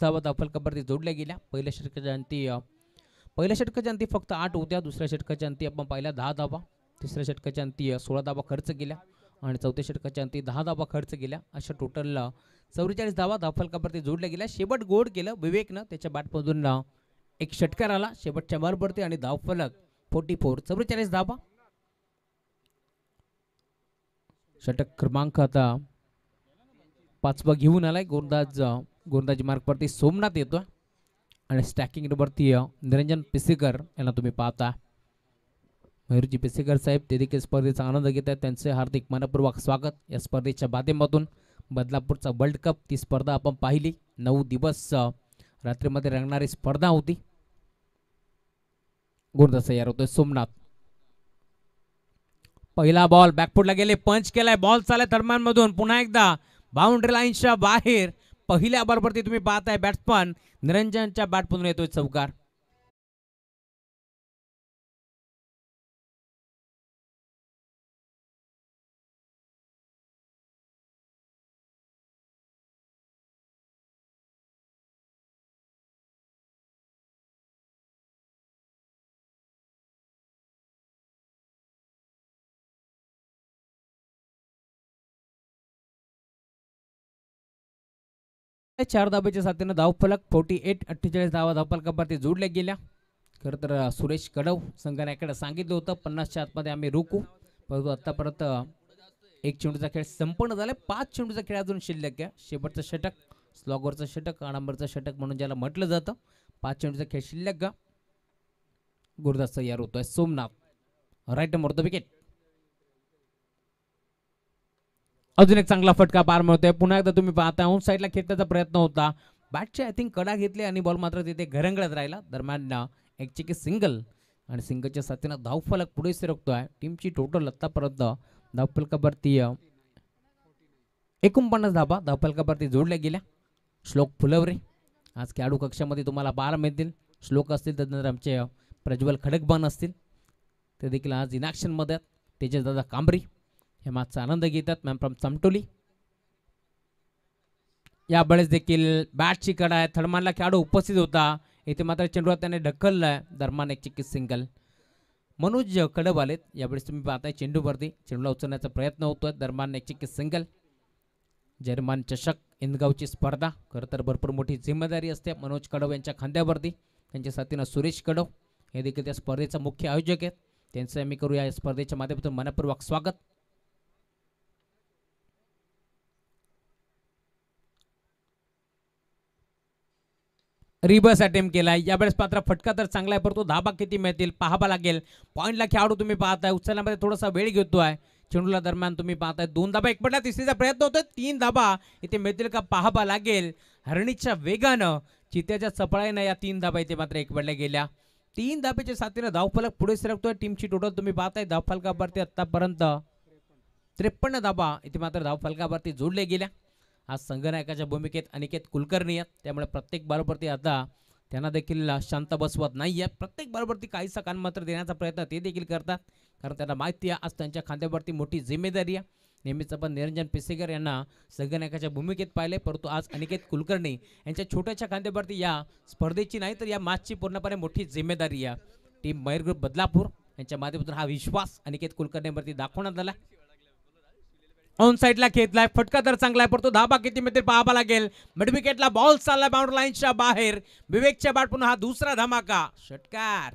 धावा दफलकबरती जोडल्या गेल्या पहिल्या षटकाच्या अंती पहिल्या षटकाच्या अंती फक्त आठ होत्या दुसऱ्या षटकाच्या अंती आपण पाहिल्या दहा धावा तिसऱ्या षटकाच्या अंती सोळा धावा खर्च केल्या आणि चौथ्या षटकाच्या अंती दहा धावा खर्च केल्या अशा टोटल चौवेचाळीस धावा धाफलकावरती जोडल्या गेल्या शेवट गोड केलं विवेकनं त्याच्या बाटमधून एक षटकार आला शेवटच्या मारवरती आणि धावफलक फोर्टी फोर चौवेचाळीस धावा षटक क्रमांक आता पाचवा घेऊन आलाय गोंदाज गोंदाजी मार्गवरती सोमनाथ येतो आणि स्टॅकिंगवरती निरंजन पिसेकर यांना तुम्ही पाहता मयुरजी पिसेकर साहेब ते देखील स्पर्धेचा आनंद घेत आहेत त्यांचे हार्दिक मनपूर्वक स्वागत या स्पर्धेच्या माध्यमातून बदलापूरचा वर्ल्ड कप ती स्पर्धा आपण पाहिली नऊ दिवस रात्रीमध्ये रंगणारी स्पर्धा होती गोंदाज तयार होतोय सोमनाथ पहिला बॉल बॅकफुटला गेले पंच केलाय बॉल चालला दरम्यानमधून पुन्हा एकदा बाउंड्री लाईनच्या बाहेर पहिल्या बरोबर तुम्ही पाहताय बॅट्समन निरंजनच्या बॅटमधून येतोय चौकार चार धाब्याच्या साथीनं धावफलक फोर्टी एट अठ्ठेचाळीस धावा धावफलकावरती जोडल्या गेल्या खरं तर सुरेश कडव संघाने संगणकाकडे सांगितलं होतं पन्नासच्या आतमध्ये आम्ही रोकू परंतु आत्तापर्यंत एक चेंडूचा खेळ संपन्न झाला पाच चेंडूचा खेळ अजून शिल्लक आहे शेवटचं षटक स्लॉगरचं षटक आणंबरचं षटक म्हणून ज्याला म्हटलं जातं पाच चेंडूचा खेळ शिल्लक गा गुरुदासचा यार होतोय सोमनाथ राईट नंबर विकेट अजून एक चांगला फटका पार मिळतोय पुन्हा एकदा तुम्ही पाहता होम साईडला खेळण्याचा प्रयत्न होता बॅटचे आय थिंक कडा घेतले आणि बॉल मात्र तिथे घरंगळत राहिला दरम्यान एक चिके सिंगल आणि सिंगलच्या साथीनं धावफलक पुढे आहे टीमची टोटल आत्तापर्यंत धावफलकावरती एकोणपन्नास धाबा धावफलकावरती जोडल्या गेल्या श्लोक फुलवरे आज खेळाडू कक्षामध्ये तुम्हाला पार मिळतील श्लोक असतील त्यानंतर आमचे प्रज्वल खडकबान असतील ते देखील आज इनॅक्शनमध्ये आहेत तेजस दादा कांबरी हे मागचा आनंद घेतात मॅम फ्रॉम चमटोली या वेळेस देखील बॅटची कडा आहे थडमानला खेळाडू उपस्थित होता इथे मात्र चेंडूला त्याने ढकलला आहे दरम्यान एक चिकीत सिंगल मनोज कडब आलेत यावेळेस तुम्ही पाहताय चेंडूवरती चेंडूला उचलण्याचा प्रयत्न होतोय दरम्यान एक चिकीत सिंगल जर्मान चषक इंदगावची स्पर्धा खरं तर भरपूर मोठी जिम्मेदारी असते मनोज कडव यांच्या खांद्यावरती त्यांच्या साथीनं सुरेश कडव हे देखील त्या स्पर्धेचा मुख्य आयोजक आहेत त्यांचं आम्ही करू या स्पर्धेच्या माध्यमातून मनपूर्वक स्वागत रिबर्स अटेम्प्ट केला यावेळेस मात्र फटका तर चांगला आहे परंतु धाबा किती मिळतील पाहावा लागेल पॉईंटला खेळाडू तुम्ही पाहताय उचलण्यामध्ये थोडासा वेळ घेतो आहे चेंडूला दरम्यान तुम्ही पाहताय दोन धाबा एक पडला तिसरीचा प्रयत्न होतोय तीन धाबा इथे मिळतील का पाहावा लागेल हरणीच्या वेगानं चित्याच्या चपळाईनं या तीन धाबा इथे मात्र एक पडल्या गेल्या तीन धाब्याच्या साथीनं धावफलक पुढे सरकतोय टीमची टोटल तुम्ही पाहताय धावफलकावरती आतापर्यंत त्रेपन्न धाबा इथे मात्र धावफलकावरती जोडल्या गेल्या आज संघनायकाच्या भूमिकेत अनिकेत कुलकर्णी आहेत त्यामुळे प्रत्येक बॉलवरती आता त्यांना देखील शांत बसवत नाही आहे प्रत्येक बॉलवरती काहीसा मात्र देण्याचा प्रयत्न ते देखील करतात कारण त्यांना माहिती आहे आज त्यांच्या खांद्यावरती मोठी जिम्मेदारी आहे नेहमीच आपण निरंजन पिसेकर यांना संघनायकाच्या भूमिकेत पाहिले परंतु आज अनिकेत कुलकर्णी यांच्या छोट्याशा खांद्यावरती या स्पर्धेची नाही तर या मॅचची पूर्णपणे मोठी जिम्मेदारी आहे टीम मयूर ग्रुप बदलापूर यांच्या माध्यमातून हा विश्वास अनिकेत कुलकर्णीवरती दाखवण्यात आला ऑन साईडला घेतलाय फटका तर चांगला तो धाबा किती मित्र पाहावा लागेल मिडविकेटला बॉल चाललाय बाउंड्री लाईनच्या बाहेर विवेकच्या बाट पुन्हा हा दुसरा धमाका षटकार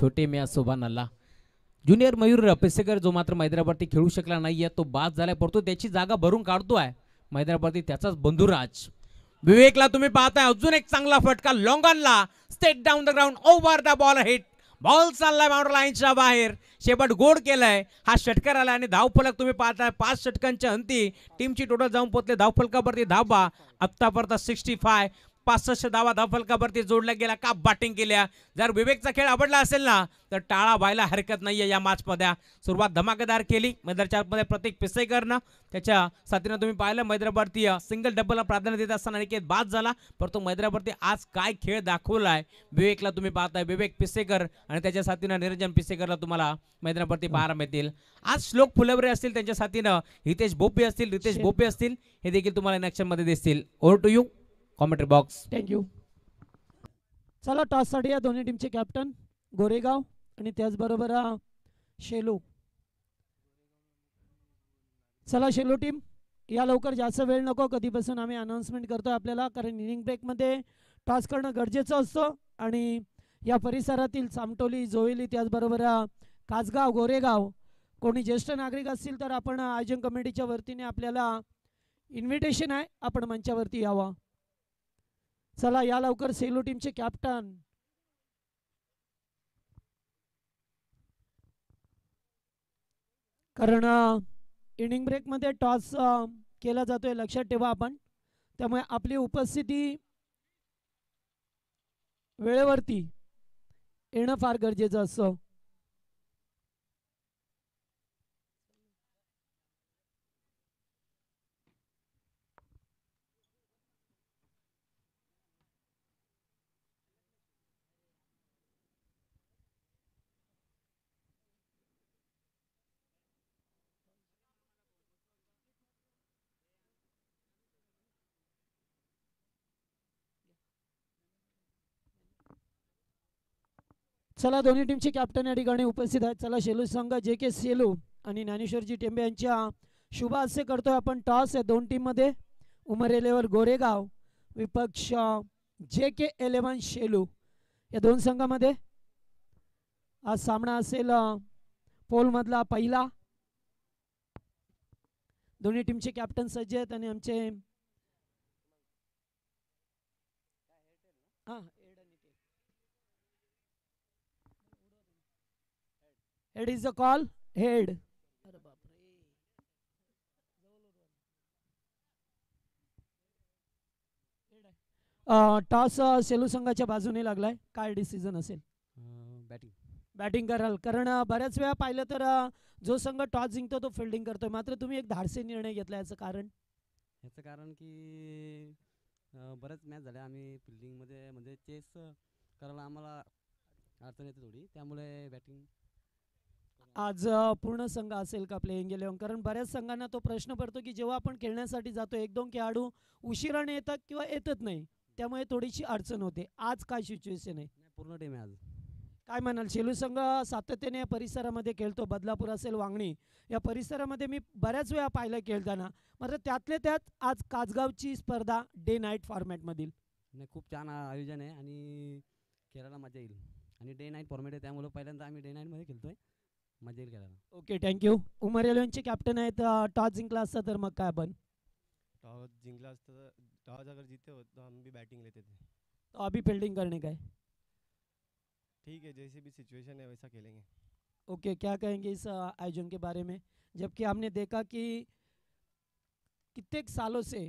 छोटे मिया सोबा ज्युनियर मयूर पेसेकर जो मात्र मैदराबादती खेळू शकला नाही तो बाद झाला पडतो त्याची जागा भरून काढतो आहे मैदराबादती त्याचाच बंधुराज विवेकला तुम्ही पाहताय अजून एक चांगला फटका लॉंगॉनला straight down the ground over the ball hit ball चाललाय बाउंड्री लाईनच्या बाहेर शेपट गोड केलाय हा षटकार आला आणि धावफलक तुम्ही पाहताय पाच षटकांच्या अंती टीमची टोटल जाऊन पोहोचले धावफलकावरती धावा आत्तापर्यंत सिक्स्टी फाय पासष्ट धावा धावफलकावरती जोडल्या गेला का बॅटिंग केल्या जर विवेकचा खेळ आवडला असेल ना तर टाळा व्हायला हरकत नाहीये या या मॅचमध्ये सुरुवात धमाकेदार केली मैदानाच्या प्रत्येक पिसेकरनं त्याच्या साथीनं तुम्ही पाहिलं मैद्राबावरती सिंगल डबलला प्राधान्य देत असताना अनिकेत बाद झाला परंतु मैद्रावरती आज काय खेळ दाखवलाय विवेकला तुम्ही पाहताय विवेक पिसेकर आणि त्याच्या साथीनं निरंजन पिसेकरला तुम्हाला मैदानावरती हो. पाहायला मिळतील आज श्लोक फुलेवरे असतील त्यांच्या साथीनं हितेश भोपे असतील रितेश भोपे असतील हे देखील तुम्हाला मध्ये दिसतील over to you commentary box thank you चला टॉससाठी या दोन्ही टीमचे कॅप्टन गोरेगाव आणि त्याचबरोबर शेलू चला शेलू टीम या लवकर जास्त वेळ नको कधीपासून आम्ही अनाऊन्समेंट करतो आपल्याला कारण इनिंग ब्रेकमध्ये टॉस करणं गरजेचं असतं आणि या परिसरातील सामटोली जोईली त्याचबरोबर कासगाव गोरेगाव कोणी ज्येष्ठ नागरिक असतील तर आपण आयोजन कमिटीच्या वतीने आपल्याला इन्व्हिटेशन आहे आपण मंचावरती यावं चला या लवकर सेलू टीम टीमचे कॅप्टन कारण इनिंग ब्रेक मध्ये टॉस केला जातोय लक्षात ठेवा आपण त्यामुळे आपली उपस्थिती वेळेवरती येणं फार गरजेचं असं चला दोन्ही टीमचे कॅप्टन या ठिकाणी उपस्थित आहेत चला शेलू संघ जे के सेलू आणि ज्ञानेश्वरजी टेंबे यांच्या असे करतोय आपण टॉस आहे दोन टीममध्ये उमरेलेवर गोरेगाव विपक्ष जे के एलेवन शेलू या दोन संघामध्ये आज सामना असेल पोल मधला पहिला दोन्ही टीमचे कॅप्टन सज्ज आहेत आणि आमचे हा head is a call head बापरे टॉस सेलू संघाच्या बाजूने लागलाय काय डिसिजन असेल बॅटिंग बॅटिंग कराल कारण बऱ्याच वेळा पाहिलं तर जो संघ टॉस जिंकतो तो फिल्डिंग करतोय मात्र तुम्ही एक धाडसी निर्णय घेतला याचं कारण याचं कारण की बरेच मॅच झाल्या आम्ही फिल्डिंगमध्ये म्हणजे चेस करायला आम्हाला अडचण येते थोडी त्यामुळे बॅटिंग आज पूर्ण संघ असेल का प्लेईंग इलेव्हन कारण बऱ्याच संघांना तो प्रश्न पडतो की जेव्हा आपण खेळण्यासाठी जातो एक दोन खेळाडू उशिराने येतात किंवा येतच नाही त्यामुळे थोडीशी अडचण होते आज काय सिच्युएशन आहे पूर्ण टीम आहे आज काय म्हणाल शेलू संघ सातत्याने परिसरामध्ये खेळतो बदलापूर असेल वांगणी या परिसरामध्ये मी बऱ्याच वेळा पाहिलं खेळताना मात्र त्यातले त्यात आज काचगावची स्पर्धा डे नाईट फॉर्मॅटमधील मधील खूप छान आयोजन आहे आणि खेळायला मजा येईल आणि डे नाईट फॉर्मॅट आहे त्यामुळे पहिल्यांदा आम्ही डे नाईट मध्ये खेळतोय मजेल केला ओके थँक्यू उमर एलेवनचे कॅप्टन आहेत अं, टॉस जिंकला असता तर मग काय आपण टॉस जिंकला असता टॉस अगर जीते हो तो हम भी बैटिंग लेते थे तो अभी फील्डिंग करने का ठीक है जैसी भी सिचुएशन है वैसा खेलेंगे ओके okay, क्या कहेंगे इस अं, आयोजन के बारे में जबकि हमने देखा कि कितेक सालों से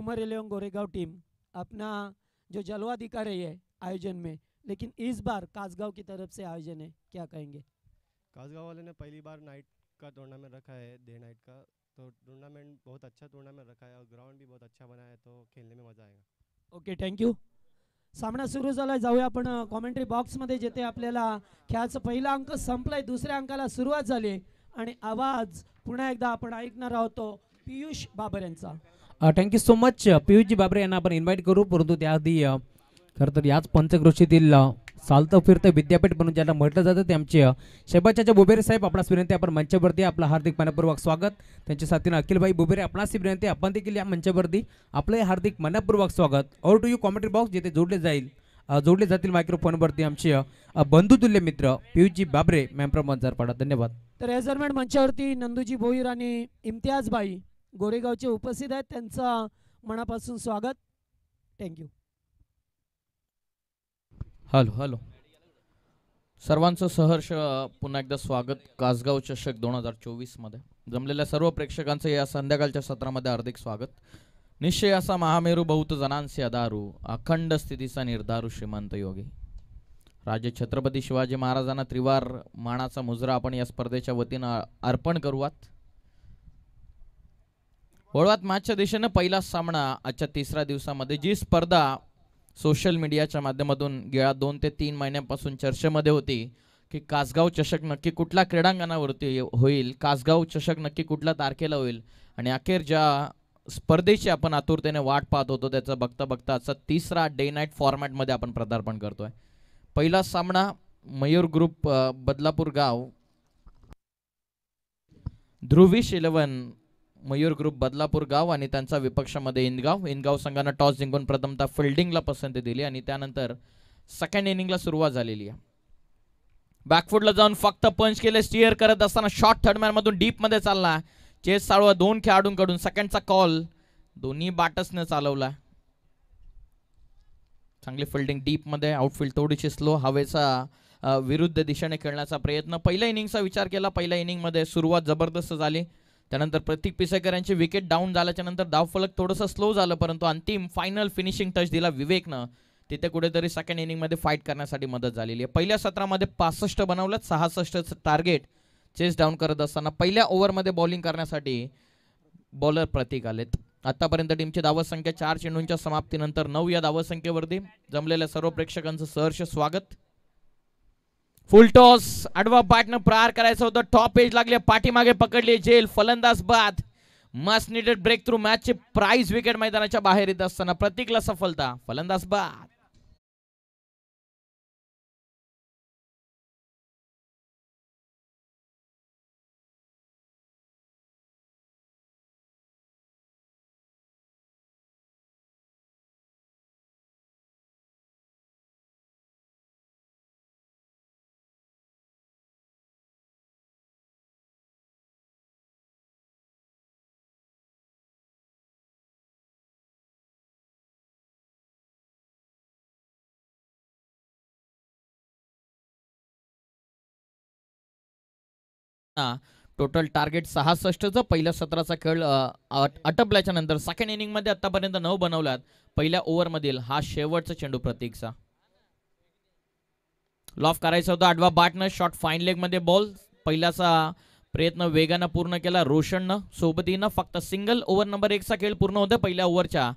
उमर एलेवन गोरेगांव टीम अपना जो जलवा दिखा रही है आयोजन में लेकिन इस बार कासगांव की तरफ से आयोजन है क्या कहेंगे कासगाँव वाले ने पहली बार नाइट का टूर्नामेंट रखा है डे नाइट का तो टूर्नामेंट बहुत अच्छा टूर्नामेंट रखा है और ग्राउंड भी बहुत अच्छा बनाया है तो खेलने में मजा आएगा ओके थैंक यू सामना सुरू झाला जाऊया आपण कॉमेंट्री बॉक्समध्ये जेथे आपल्याला खेळाचा पहिला अंक संपलाय दुसऱ्या अंकाला सुरुवात झाली आणि आवाज पुन्हा एकदा आपण ऐकणार आहोत पियुष बाबर यांचा यू सो मच पियुषजी बाबरे यांना आपण इन्व्हाइट करू परंतु त्याआधी खरं तर याच पंचक्रोशीतील चालतं फिरतं विद्यापीठ म्हणून ज्याला म्हटलं जातं ते आमचे शेबाच्या बुबेरे साहेब आपणास विनंती आपण मंचावरती आपलं हार्दिक मनपूर्वक स्वागत त्यांच्या साथीनं अखिलभाई बुबेरे आपणास विनंती आपण देखील या मंचावरती आपले हार्दिक मनपूर्वक स्वागत और टू यू कॉमेंट्री बॉक्स जिथे जोडले जाईल जोडले जातील मायक्रोफोनवरती आमचे बंधुतुल्य मित्र पियुजी बाबरे प्रमोद झरपाडा धन्यवाद तर दरम्यान मंचावरती नंदूजी भोईर आणि इम्तियाजबाई गोरेगावचे उपस्थित आहेत त्यांचं मनापासून स्वागत थँक्यू हॅलो हॅलो सर्वांचं सहर्ष पुन्हा एकदा स्वागत कासगाव चषक दोन हजार चोवीसमध्ये जमलेल्या सर्व प्रेक्षकांचं या संध्याकाळच्या सत्रामध्ये हार्दिक स्वागत निश्चय असा महामेरू बहुत जणांचे अदारू अखंड स्थितीचा निर्धारू श्रीमंत योगी राजे छत्रपती शिवाजी महाराजांना त्रिवार मानाचा मुजरा आपण या स्पर्धेच्या वतीनं अर्पण करूयात वळवात मागच्या दिशेनं पहिला सामना आजच्या तिसऱ्या दिवसामध्ये जी स्पर्धा सोशल मीडियाच्या माध्यमातून गेल्या दोन ते तीन महिन्यापासून चर्चेमध्ये होती की कासगाव चषक नक्की कुठल्या क्रीडांगणावरती होईल कासगाव चषक नक्की कुठल्या तारखेला होईल आणि अखेर ज्या स्पर्धेची आपण आतुरतेने वाट पाहत होतो त्याचं बघता बघता असं तिसरा डे नाईट फॉर्मॅटमध्ये आपण प्रदार्पण करतो आहे पहिला सामना मयूर ग्रुप बदलापूर गाव ध्रुवीश इलेवन मयूर ग्रुप बदलापूर गाव आणि त्यांचा विपक्षामध्ये इंदगाव इंदगाव संघानं टॉस जिंकून प्रथमतः फिल्डिंगला पसंती दिली आणि त्यानंतर सेकंड इनिंगला सुरुवात झालेली आहे बॅकफुटला जाऊन फक्त पंच केले स्टिअर करत असताना शॉर्ट थर्डमॅन मधून डीप मध्ये चालला चेस चालवा दोन खेळाडूंकडून सेकंडचा कॉल दोन्ही बाटसने चालवला चांगली फिल्डिंग डीप मध्ये आउटफील्ड थोडीशी स्लो हवेचा विरुद्ध दिशेने खेळण्याचा प्रयत्न पहिल्या इनिंगचा विचार केला पहिल्या इनिंगमध्ये सुरुवात जबरदस्त झाली त्यानंतर प्रतीक यांचे विकेट डाऊन झाल्याच्या नंतर फलक थोडंसं स्लो झालं परंतु अंतिम फायनल फिनिशिंग टच दिला विवेकनं तिथे कुठेतरी सेकंड इनिंगमध्ये फाईट करण्यासाठी मदत झालेली आहे पहिल्या सत्रामध्ये पासष्ट बनवलं सहासष्ट टार्गेट चेस डाऊन करत असताना पहिल्या ओव्हरमध्ये बॉलिंग करण्यासाठी बॉलर प्रतीक आलेत आतापर्यंत टीमची धावसंख्या चार चेंडूंच्या समाप्तीनंतर नऊ या धावसंख्येवरती जमलेल्या सर्व प्रेक्षकांचं सहर्ष स्वागत फुलटॉस आडवा न प्रहार करायचा होता टॉप एज लागले पाठीमागे पकडले जेल फलंदाज बाद मस्ट निडेड ब्रेक थ्रू मॅचचे प्राइस विकेट मैदानाच्या बाहेर येत असताना प्रतीकला सफलता फलंदाज बाद टोटल टार्गेट सहासष्टचं पहिल्या सत्राचा खेळ अटपल्याच्या नंतर सेकंड इनिंगमध्ये आतापर्यंत नऊ बनवल्यात पहिल्या ओव्हरमधील हा शेवटचा चेंडू प्रतीकचा लॉफ करायचा होता आडवा बाटनं शॉट फाईन लेगमध्ये बॉल पहिल्याचा प्रयत्न वेगानं पूर्ण केला रोशननं सोबतीनं फक्त सिंगल ओव्हर नंबर एकचा खेळ पूर्ण होता पहिल्या ओव्हरच्या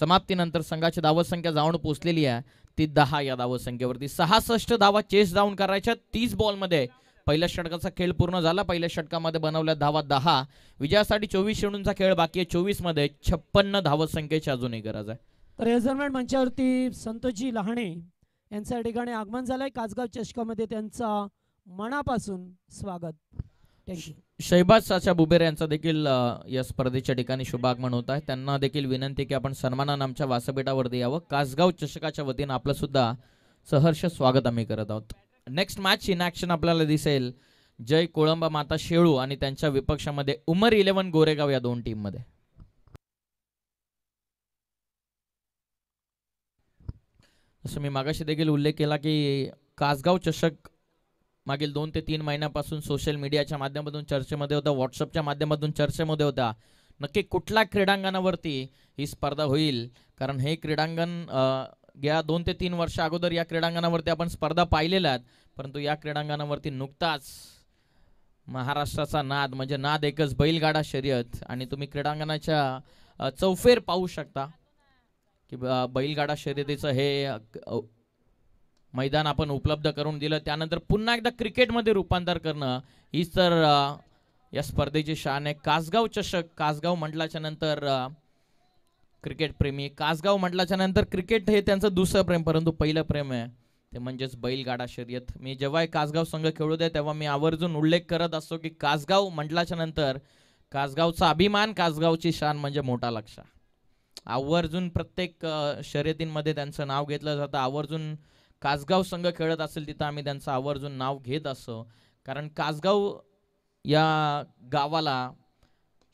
समाप्तीनंतर संघाची संख्या जाऊन पोचलेली आहे ती दहा या धावसंख्येवरती सहासष्ट धावा चेस जाऊन करायच्या तीस मध्ये पहिल्या षटकाचा खेळ पूर्ण झाला पहिल्या षटकामध्ये बनवल्या धावा दहा विजयासाठी चोवीस शेणूंचा खेळ बाकी आहे मध्ये छप्पन्न धावत संख्येची अजूनही गरज आहे रेझर्मेंट मंचावरती संतोषजी लहाणे यांचं या ठिकाणी आगमन झालंय कासगाव चषकामध्ये त्यांचा मनापासून स्वागत शहबाज साचा बुबेर यांचा देखील या स्पर्धेच्या ठिकाणी शुभागमन होत आहे त्यांना देखील विनंती की आपण सन्मानानं आमच्या वासपीठावरती यावं कासगाव चषकाच्या वतीनं आपलं सुद्धा सहर्ष स्वागत आम्ही करत आहोत नेक्स्ट मॅच इन ॲक्शन आपल्याला दिसेल जय कोळंबा माता शेळू आणि त्यांच्या विपक्षामध्ये उमर इलेव्हन गोरेगाव या दोन टीममध्ये असं मी मागाशी देखील उल्लेख केला की कासगाव चषक मागील दोन ते तीन महिन्यापासून सोशल मीडियाच्या माध्यमातून चर्चेमध्ये होता व्हॉट्सअपच्या माध्यमातून चर्चेमध्ये होता नक्की कुठल्या क्रीडांगणावरती ही स्पर्धा होईल कारण हे क्रीडांगण गेल्या दोन ते तीन वर्ष अगोदर या क्रीडांगणावरती आपण स्पर्धा पाहिलेल्या आहेत परंतु या क्रीडांगणावरती नुकताच महाराष्ट्राचा नाद म्हणजे नाद एकच बैलगाडा शर्यत आणि तुम्ही क्रीडांगणाच्या चौफेर पाहू शकता की बैलगाडा शर्यतीचं हे मैदान आपण उपलब्ध करून दिलं त्यानंतर पुन्हा एकदा क्रिकेटमध्ये रूपांतर करणं हीच तर या स्पर्धेची शान आहे कासगाव चषक कासगाव म्हटल्याच्या नंतर क्रिकेट प्रेमी कासगाव म्हटल्याच्या नंतर क्रिकेट हे त्यांचं दुसरं प्रेम परंतु पहिलं प्रेम आहे ते म्हणजेच बैलगाडा शर्यत मी जेव्हा कासगाव संघ खेळू दे तेव्हा मी आवर्जून उल्लेख करत असतो की कासगाव म्हटल्याच्या नंतर कासगावचा अभिमान कासगावची शान म्हणजे मोठा लक्ष आवर्जून प्रत्येक शर्यतींमध्ये त्यांचं नाव घेतलं जातं आवर्जून कासगाव संघ खेळत असेल तिथं आम्ही त्यांचं आवर्जून नाव घेत असो कारण कासगाव या गावाला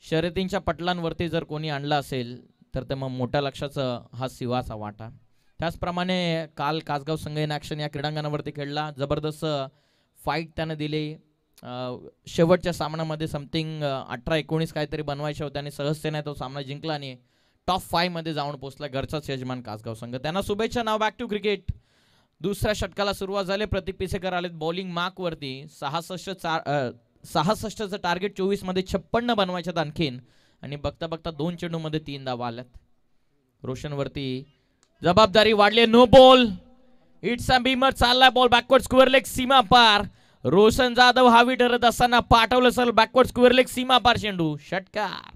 शर्यतींच्या पटलांवरती जर कोणी आणलं असेल तर ते मग मोठ्या लक्षाचं हा शिवाचा वाटा त्याचप्रमाणे काल कासगाव संघ ॲक्शन या क्रीडांगणावरती खेळला जबरदस्त फाईट त्यानं दिली शेवटच्या सामन्यामध्ये समथिंग अठरा एकोणीस काहीतरी बनवायचे होते आणि सहजतेने तो सामना जिंकला आणि टॉप मध्ये जाऊन पोहोचला घरचाच यजमान कासगाव संघ त्यांना शुभेच्छा नाव बॅक टू क्रिकेट दुसऱ्या षटकाला सुरुवात झाली प्रतीक पिसेकर आले बॉलिंग मार्कवरती सहासष्ट चार सहासष्टचं टार्गेट चोवीसमध्ये छप्पन्न बनवायच्यात आणखीन आणि बघता बघता दोन मध्ये तीन धावा आल्यात रोशनवरती जबाबदारी वाढली no ball it's a beamer चालला बॉल बॅकवर्ड स्क्वेअर लेग सीमा पार रोशन जाधव हावी ठरत असताना पाठवलं सर बॅकवर्ड स्क्वेअर लेग सीमा पार चेंडू षटकार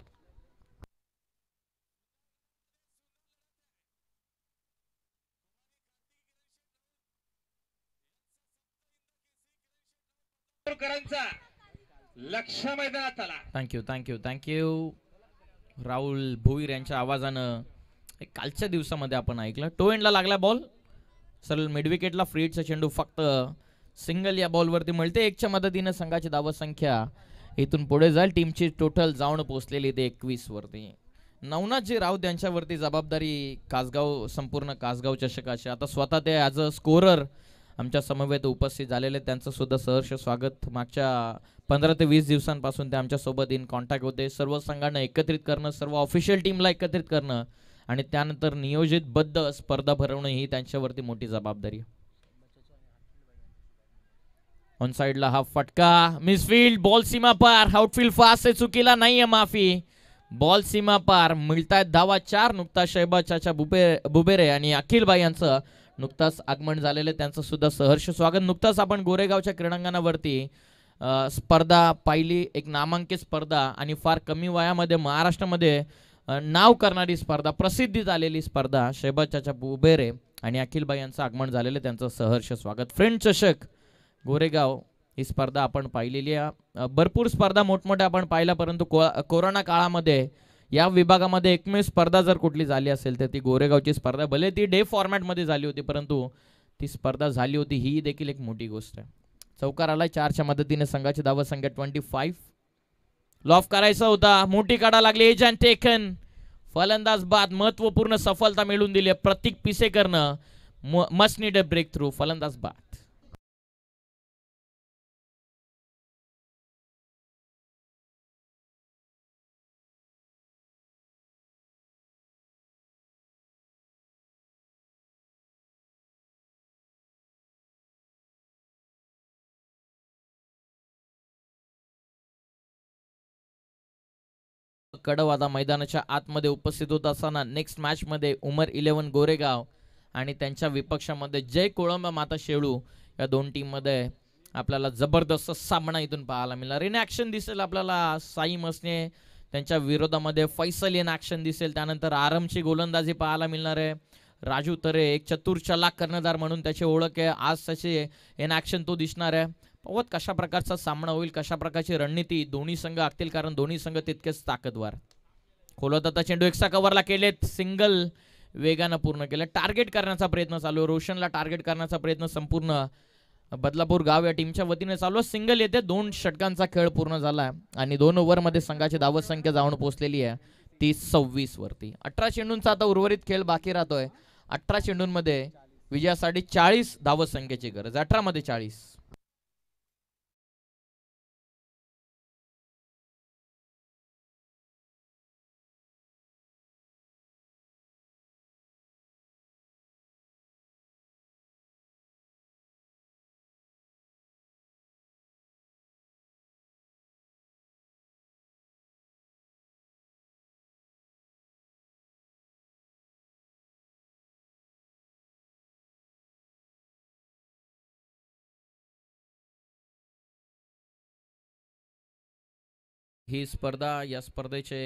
thank you thank you thank you Rahul Bhoir यांच्या आवाजानं कालच्या दिवसामध्ये आपण ऐकलं टो एंडला लागला बॉल सरळ मिडविकेटला फ्रीडचा चेंडू फक्त सिंगल या बॉलवरती मिळते एकच्या मदतीनं संघाची धावसंख्या इथून पुढे जाईल टीमची टोटल जाऊन पोहोचलेली ते वरती नवनाथ जे राऊत यांच्यावरती जबाबदारी कासगाव संपूर्ण कासगाव चषकाची आता स्वतः ते ॲज अ स्कोरर आमच्या समवेत उपस्थित झालेले त्यांचं सुद्धा सहर्ष स्वागत मागच्या पंधरा ते वीस दिवसांपासून ते आमच्यासोबत इन कॉन्टॅक्ट होते सर्व संघांना एकत्रित करणं सर्व ऑफिशियल टीमला एकत्रित करणं आणि त्यानंतर नियोजित बद्ध स्पर्धा भरवणं ही त्यांच्यावरती मोठी जबाबदारी ऑन साइडला हा फटका मिसफील्ड बॉल सीमा पार आउटफील्ड फास्ट आहे चुकीला नाही आहे माफी बॉल सीमा पार मिळतायत धावा चार नुकता शैबा चाचा बुबे बुबेरे आणि अखिल भाई यांचं नुकताच आगमन झालेलं त्यांचं सुद्धा सहर्ष स्वागत नुकताच आपण गोरेगावच्या क्रीडांगणावरती स्पर्धा पाहिली एक नामांकित स्पर्धा आणि फार कमी वयामध्ये महाराष्ट्रामध्ये नाव करणारी स्पर्धा प्रसिद्धी झालेली स्पर्धा शेबाच्या बुबेरे आणि अखिलबाई यांचं आगमन झालेलं त्यांचं सहर्ष स्वागत फ्रेंड चषक गोरेगाव ही स्पर्धा आपण पाहिलेली आहे भरपूर स्पर्धा मोठमोठ्या आपण पाहिल्या परंतु को कोरोना काळामध्ये या विभागामध्ये एकमेव स्पर्धा जर कुठली झाली असेल तर ती गोरेगावची स्पर्धा भले ती डे फॉर्मॅटमध्ये झाली होती परंतु ती स्पर्धा झाली होती ही देखील एक मोठी गोष्ट आहे चौकार आला चारच्या मदतीने संघाची संख्या ट्वेंटी फाईव्ह लॉफ करायचा होता मोठी काढा लागली अँड टेकन फलंदाज बाद महत्वपूर्ण सफलता मिळून दिली प्रतीक पिसेकरनं must need a break through फलंदाज बाद कडवादा मैदानाच्या आतमध्ये उपस्थित होत असताना नेक्स्ट मॅचमध्ये उमर इलेव्हन गोरेगाव आणि त्यांच्या विपक्षामध्ये जय कोळंब माता शेळू या दोन टीममध्ये आपल्याला जबरदस्त सामना इथून पाहायला मिळणार इन ॲक्शन दिसेल आपल्याला साई मसने त्यांच्या विरोधामध्ये फैसल इन ॲक्शन दिसेल त्यानंतर आरमची गोलंदाजी पाहायला मिळणार आहे राजू तरे एक चतुर चलाक कर्णधार म्हणून त्याची ओळख आहे आज त्याचे एन ऍक्शन तो दिसणार आहे पावत कशा प्रकारचा सामना होईल कशा प्रकारची रणनीती दोन्ही संघ आखतील कारण दोन्ही संघ तितकेच ताकदवार आता चेंडू एक्सा कव्हरला केलेत सिंगल वेगानं पूर्ण केलं टार्गेट करण्याचा प्रयत्न चालू रोशनला टार्गेट करण्याचा प्रयत्न संपूर्ण बदलापूर गाव या टीमच्या वतीने चालू सिंगल येते दोन षटकांचा खेळ पूर्ण झाला आणि दोन ओव्हरमध्ये संघाची धावत संख्या जाऊन पोहोचलेली आहे ती सव्वीस वरती अठरा चेंडूंचा आता उर्वरित खेळ बाकी राहतोय अठरा चेंडूंमध्ये विजयासाठी चाळीस धावत संख्येची गरज अठरामध्ये चाळीस ही स्पर्धा या स्पर्धेचे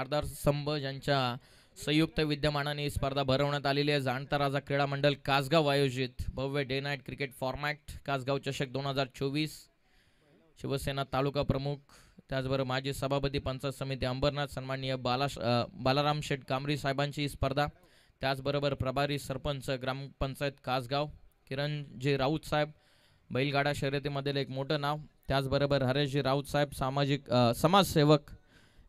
आरदार संभ यांच्या संयुक्त विद्यमानाने ही स्पर्धा भरवण्यात आलेली आहे जाणता राजा क्रीडा मंडळ कासगाव आयोजित भव्य day night cricket format Kasgaon चषक दोन हजार चोवीस शिवसेना तालुका प्रमुख त्याचबरोबर माजी सभापती पंचायत समिती अंबरनाथ सन्माननीय बाला बालाराम शेठ कांबरी साहेबांची ही स्पर्धा त्याचबरोबर प्रभारी सरपंच ग्रामपंचायत कासगाव किरणजी राऊत साहेब बैलगाडा शर्यतीमधील एक मोठं नाव त्याचबरोबर हरेशजी राऊत साहेब सामाजिक समाजसेवक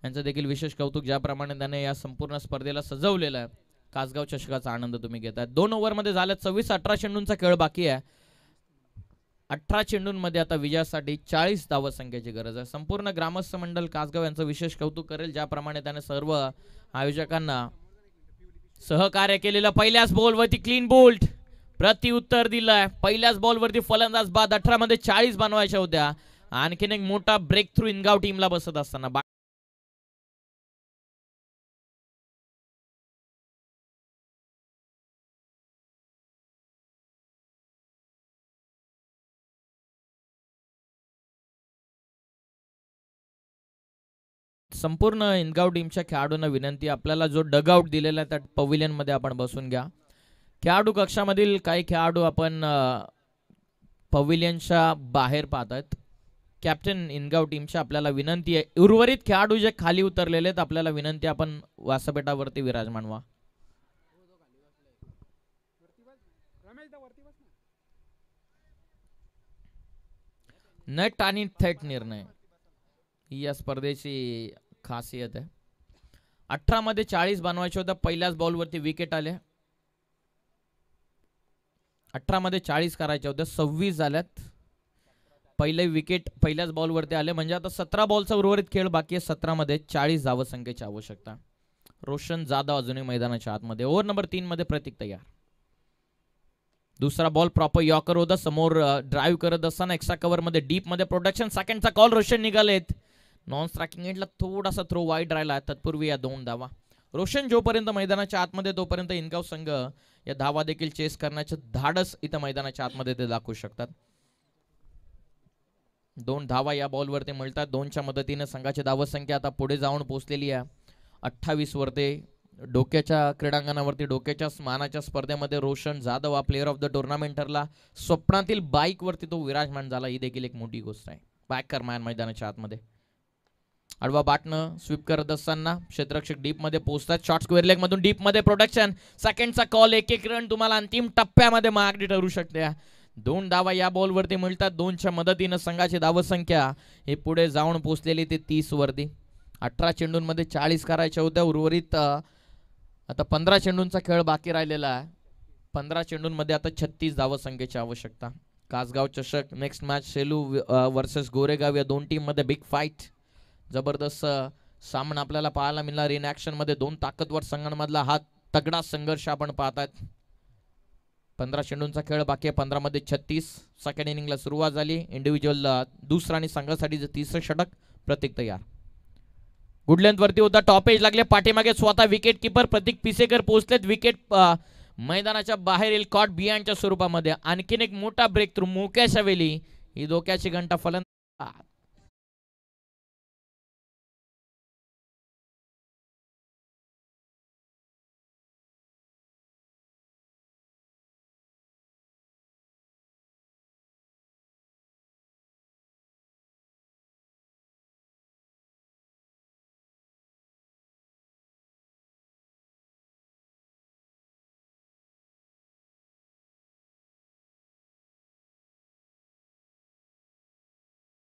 यांचं देखील विशेष कौतुक ज्याप्रमाणे त्याने या संपूर्ण स्पर्धेला सजवलेलं आहे कासगाव चषकाचा आनंद तुम्ही घेत दोन दोन ओव्हरमध्ये झाल्या सव्वीस अठरा चेंडूंचा खेळ बाकी आहे अठरा चेंडूंमध्ये आता विजयासाठी चाळीस धाव संख्येची गरज आहे संपूर्ण ग्रामस्थ मंडल कासगाव यांचं विशेष कौतुक करेल ज्याप्रमाणे त्याने सर्व आयोजकांना सहकार्य केलेलं पहिल्याच बोलवरती क्लीन बोल्ट प्रतिउत्तर दिलंय पहिल्याच बॉलवरती फलंदाज बाद अठरा मध्ये चाळीस बनवायच्या होत्या आणखीन एक मोठा ब्रेक थ्रू इनगाव टीमला बसत असताना संपूर्ण इनगाव टीमच्या खेळाडूंना विनंती आपल्याला जो डगआउट दिलेला आहे त्या पविलियनमध्ये आपण बसून घ्या खेळाडू कक्षामधील काही खेळाडू आपण पविलियनच्या बाहेर पाहतात कॅप्टन इनगाव टीमच्या आपल्याला विनंती आहे उर्वरित खेळाडू जे खाली उतरलेले आहेत आपल्याला विनंती आपण वासपेटावरती विराज व्हा नट आणि थेट निर्णय ही या स्पर्धेची खासियत आहे अठरामध्ये चाळीस बनवायचे होतं पहिल्याच बॉलवरती विकेट आले मध्ये चाळीस करायच्या होत्या सव्वीस झाल्यात पहिले विकेट पहिल्याच बॉलवरती आले म्हणजे आता सतरा बॉलचा उर्वरित खेळ बाकी आहे सतरामध्ये चाळीस जाव संख्येची आवश्यकता रोशन जाधव अजूनही मैदानाच्या आतमध्ये ओव्हर नंबर मध्ये प्रतीक तयार दुसरा बॉल प्रॉपर यॉकर होता समोर ड्राईव्ह करत असताना एक्स्ट्रा डीप मध्ये प्रोडक्शन सेकंडचा कॉल रोशन निघालेत नॉन स्ट्राकिंग एंडला थोडासा थ्रो वाईट राहिला तत्पूर्वी या दोन धावा रोशन जोपर्यंत मैदानाच्या आतमध्ये तोपर्यंत इनगाव संघ या धावा देखील चेस करण्याचं धाडस इथं मैदानाच्या आतमध्ये ते दाखवू शकतात दोन धावा या बॉलवर ते मिळतात दोनच्या मदतीनं संघाची संख्या आता पुढे जाऊन पोचलेली आहे अठ्ठावीस वरते डोक्याच्या क्रीडांगणावरती डोक्याच्या स्मानाच्या स्पर्धेमध्ये रोशन जाधव हा प्लेअर ऑफ द टुर्नामेंटरला स्वप्नातील बाईकवरती तो विराजमान झाला ही देखील एक मोठी गोष्ट आहे बॅक कर मैदानाच्या आतमध्ये आडवा बाटणं स्वीप करत असताना क्षेत्ररक्षक डीपमध्ये पोहोचतात शॉर्ट स्क्वेअर डीप डीपमध्ये प्रोटेक्शन सेकंडचा कॉल एक एक रन तुम्हाला अंतिम टप्प्यामध्ये मागणी ठरू शकते दोन दावा या बॉलवरती मिळतात दोनच्या मदतीनं संघाची संख्या हे पुढे जाऊन पोचलेली ते वरती अठरा चेंडूंमध्ये चाळीस करायच्या होत्या उर्वरित आता पंधरा चेंडूंचा खेळ बाकी राहिलेला आहे पंधरा चेंडूंमध्ये आता छत्तीस धावसंख्येची आवश्यकता कासगाव चषक next match Selu versus Goregaon या दोन टीममध्ये बिग फाईट जबरदस्त सामना आपल्याला पाहायला मिळणार इन मध्ये दोन ताकदवर संघांमधला हा तगडा संघर्ष आपण पाहतात पंधरा चेंडूंचा खेळ बाकी आहे पंधरामध्ये छत्तीस सेकंड इनिंगला सुरुवात झाली इंडिव्हिज्युअल दुसरा आणि संघासाठी तिसरं षटक प्रतीक तयार गुडलेंथवरती होता टॉपेज लागले पाठीमागे स्वतः विकेट किपर प्रतीक पिसेकर पोहोचलेत विकेट मैदानाच्या बाहेरील कॉट बियांच्या स्वरूपामध्ये आणखीन एक मोठा ब्रेक थ्रू मोक्याच्या वेली ही धोक्याची घंटा फलंदा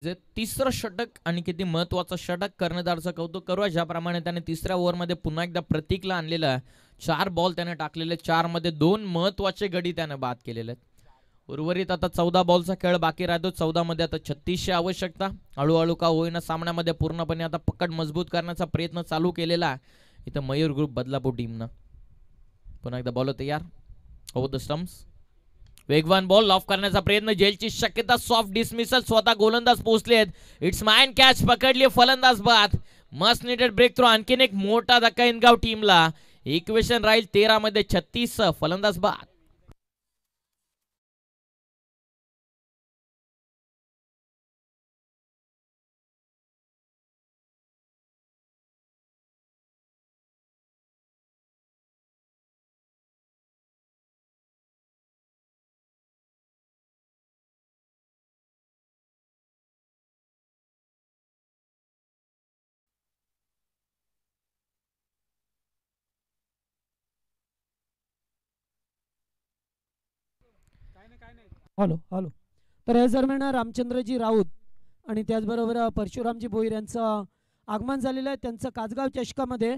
जे तिसरं षटक आणि किती महत्वाचं षटक कर्णधारचं कौतुक करूया ज्याप्रमाणे त्याने तिसऱ्या ओव्हरमध्ये पुन्हा एकदा प्रतीकला आणलेलं आहे चार बॉल त्याने टाकलेले चार मध्ये दोन महत्वाचे गडी त्याने बाद केलेले आहेत उर्वरित आता चौदा बॉलचा खेळ बाकी राहतो मध्ये आता छत्तीसची आवश्यकता हळूहळू का होईना सामन्यामध्ये पूर्णपणे आता पकड मजबूत करण्याचा प्रयत्न चालू केलेला आहे इथं मयूर ग्रुप बदलापूर टीमनं पुन्हा एकदा बॉल तयार ओ द स्टम्स वेगवान बॉल लॉफ करण्याचा प्रयत्न जेलची शक्यता सॉफ्ट डिसमिसल स्वतः गोलंदाज पोहोचलेत इट्स मॅन कॅच पकडली फलंदाज बाद मस्ट नीडेड ब्रेक थ्रू आणखीन एक मोठा धक्का इनगाव टीमला इक्वेशन राहील तेरा मध्ये छत्तीस फलंदाज बाद हॅलो हॅलो तर याच दरम्यान रामचंद्रजी राऊत आणि त्याचबरोबर परशुरामजी भोईर यांचं आगमन झालेलं आहे त्यांचं कासगाव चषकामध्ये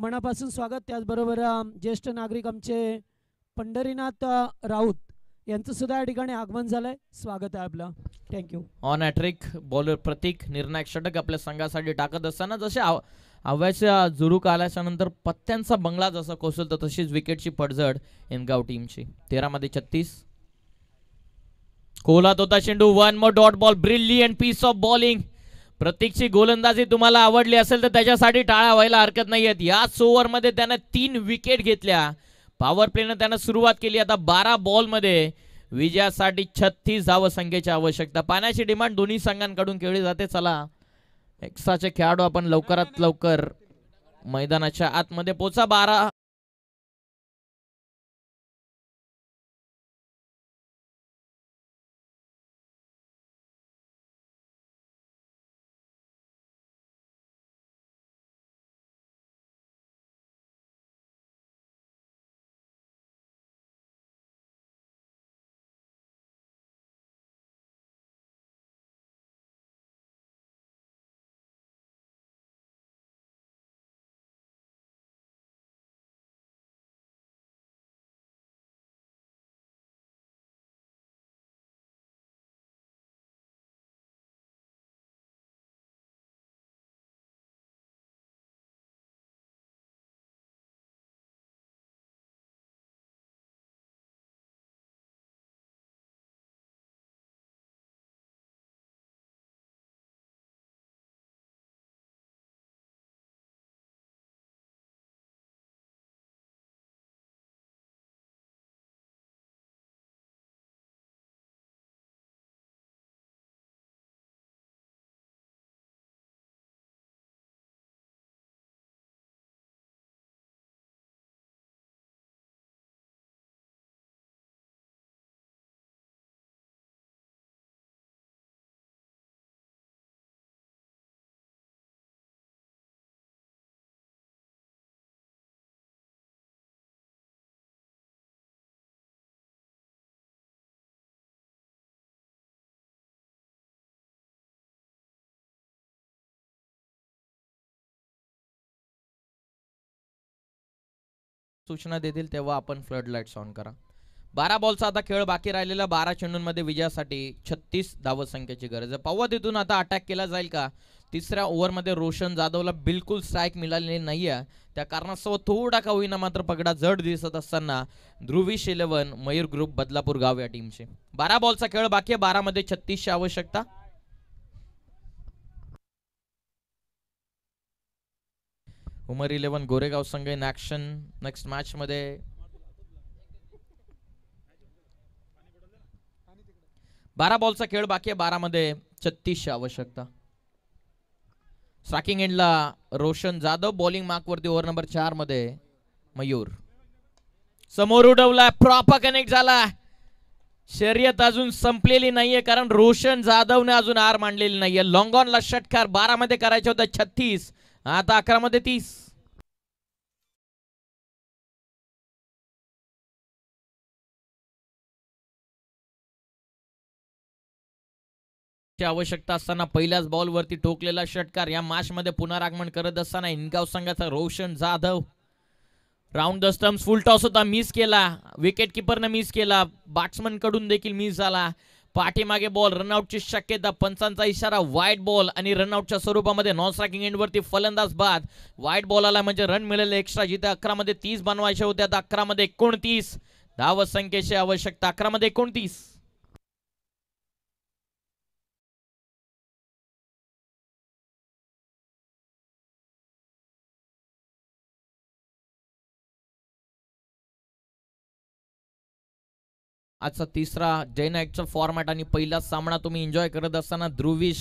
मनापासून स्वागत त्याचबरोबर ज्येष्ठ नागरिक आमचे पंढरीनाथ राऊत यांचं सुद्धा या ठिकाणी आगमन झालंय स्वागत आहे आपलं thank you on hattrick bowler Pratik निर्णायक षटक आपल्या संघासाठी टाकत असताना जसे अव्याच्या जुरूक आल्याच्या नंतर पत्त्यांचा बंगला जसा कोसळतो तशीच विकेटची पडझड एनगाव टीमची तेरामध्ये छत्तीस कोला होता चेंडू one more dot ball brilliant piece of bowling प्रतीकची गोलंदाजी तुम्हाला आवडली असेल तर त्याच्यासाठी टाळा व्हायला हरकत नाही आहेत याच मध्ये त्याने तीन विकेट घेतल्या पॉवर प्लेनं त्यानं सुरुवात केली आता बारा मध्ये विजयासाठी छत्तीस संख्येची आवश्यकता पाण्याची डिमांड दोन्ही संघांकडून केली जाते चला एक्साचे खेळाडू आपण लवकरात लवकर मैदानाच्या आतमध्ये पोचा बारा सूचना देतील तेव्हा आपण फ्लड लाईट्स ऑन करा बारा बॉलचा आता खेळ बाकी राहिलेला बारा चेंडूंमध्ये विजयासाठी छत्तीस धावसंख्येची गरज आहे पव्वा तिथून आता अटॅक केला जाईल का तिसऱ्या ओव्हरमध्ये रोशन जाधवला बिलकुल स्ट्राईक मिळालेली नाही आहे त्या कारणास्तव थोडा का होईना मात्र पगडा जड दिसत असताना ध्रुवीश इलेव्हन मयूर ग्रुप बदलापूर गाव या टीमचे बारा बॉलचा खेळ बाकी आहे बारामध्ये छत्तीसची आवश्यकता उमर इलेव्हन गोरेगाव संघ इन ऍक्शन नेक्स्ट मॅच मध्ये बारा बॉलचा खेळ बाकी आहे बारा मध्ये ची आवश्यकता स्ट्राकिंग एंडला रोशन जाधव बॉलिंग मार्कवरती ओव्हर नंबर चार मध्ये मयूर समोर उडवलाय प्रॉपर कनेक्ट झाला शर्यत अजून संपलेली नाहीये कारण रोशन जाधवने अजून आर मांडलेली नाहीये लॉंग ऑनला षटकार बारा मध्ये करायचे होता छत्तीस आता मध्ये तीस आवश्यकता असताना पहिल्याच बॉल वरती ठोकलेला षटकार या मॅच मध्ये पुनरागमन करत असताना इनगाव संघाचा Roshan Jadhav round the stumps full toss होता मिस केला विकेट न मिस केला बॅट्समन कडून देखील मिस झाला पाठीमागे बॉल रनआउटची शक्यता पंचांचा इशारा वाईट बॉल आणि रनआउटच्या स्वरूपामध्ये नॉन स्ट्रायकिंग एंडवरती फलंदाज बाद वाईट आला म्हणजे रन मिळेल एक्स्ट्रा जिथे अकरामध्ये तीस बनवायचे होते आता अकरामध्ये एकोणतीस धाव संख्येची आवश्यकता अकरामध्ये एकोणतीस आजचा तिसरा जैनायकचा फॉर्मॅट आणि पहिला सामना तुम्ही एन्जॉय करत असताना Dhruvish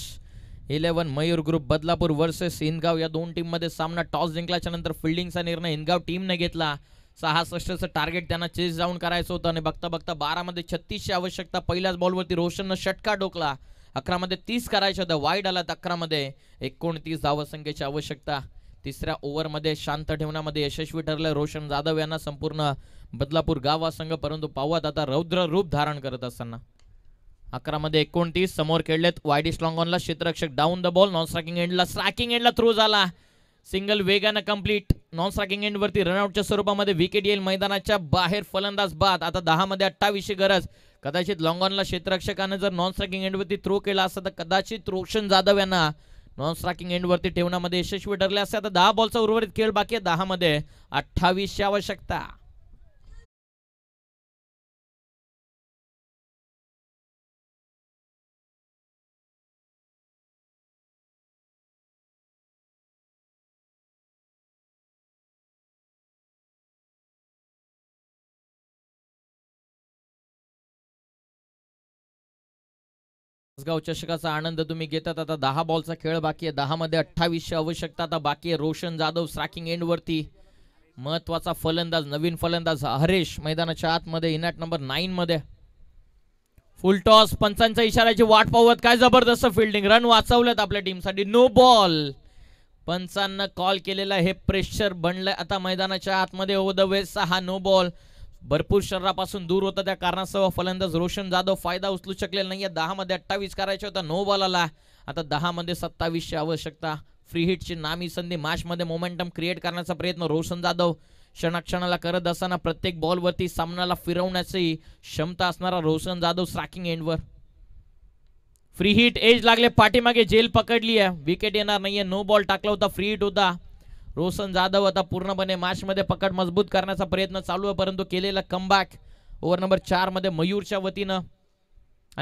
eleven Mayur group Badlapur versus Hindgaon या दोन टीममध्ये सामना टॉस जिंकल्याच्या नंतर फिल्डिंगचा निर्णय हिंदगाव टीमने घेतला सहासष्टचं टार्गेट त्यांना चेस जाऊन करायचं होतं आणि बघता बघता बारामध्ये छत्तीसची आवश्यकता पहिल्याच बॉलवरती रोशननं षटका डोकला अकरामध्ये तीस करायचं होतं वाईड तर अकरामध्ये एकोणतीस धावसंख्येची आवश्यकता तिसऱ्या ओव्हरमध्ये शांत ठेवण्यामध्ये यशस्वी ठरलं रोशन जाधव यांना संपूर्ण बदलापूर गावा संघ परंतु पावत आता रौद्र रूप धारण करत असताना अकरामध्ये एकोणतीस समोर खेळलेत वायडी ऑनला क्षेत्ररक्षक down the ball non striking एंडला स्ट्राकिंग एंडला थ्रू झाला सिंगल वेगानं कम्प्लीट नॉन स्ट्राकिंग वरती रनआउटच्या स्वरूपामध्ये विकेट येईल मैदानाच्या बाहेर फलंदाज बाद आता दहामध्ये ची गरज कदाचित लॉंगॉनला क्षेत्ररक्षकानं जर नॉन स्ट्राकिंग एंडवरती थ्रो केला असता तर कदाचित रोशन जाधव यांना नॉन स्ट्राकिंग वरती ठेवण्यामध्ये यशस्वी ठरले असते आता दहा बॉलचा उर्वरित खेळ बाकी आहे मध्ये अठ्ठावीसची आवश्यकता गाव चषकाचा आनंद तुम्ही घेतात आता दहा बॉलचा खेळ बाकी आहे मध्ये अठ्ठावीसशे आवश्यकता आता बाकी आहे रोशन जाधव स्ट्राकिंग वरती महत्वाचा फलंदाज नवीन फलंदाज हरेश मैदानाच्या आतमध्ये इनॅट नंबर नाईन मध्ये फुल टॉस पंचांच्या इशाराची वाट पाहत काय जबरदस्त फिल्डिंग रन वाचवल्यात आपल्या टीमसाठी नो बॉल पंचांना कॉल केलेला हे प्रेशर बनलंय आता मैदानाच्या आतमध्ये द वेस्ट हा नो बॉल भरपूर शरीरापासून दूर होता त्या कारणासह फलंदाज रोशन जाधव फायदा उचलू शकलेला नाहीये दहा मध्ये अठ्ठावीस करायचे होता नो बॉल आला आता दहा मध्ये सत्तावीसची आवश्यकता फ्री हिटची नामी संधी मॅचमध्ये मोमेंटम क्रिएट करण्याचा प्रयत्न रोशन जाधव क्षणाक्षणाला करत असताना प्रत्येक बॉलवरती सामनाला फिरवण्याची क्षमता असणारा रोशन जाधव स्ट्राकिंग एंडवर फ्री हिट एज लागले पाठीमागे जेल पकडली आहे विकेट येणार नाहीये नो बॉल टाकला होता फ्री हिट होता रोशन जाधव आता पूर्णपणे मॅचमध्ये पकड मजबूत करण्याचा प्रयत्न चालू आहे परंतु केलेला कमबॅक ओव्हर नंबर चारमध्ये मयूरच्या वतीनं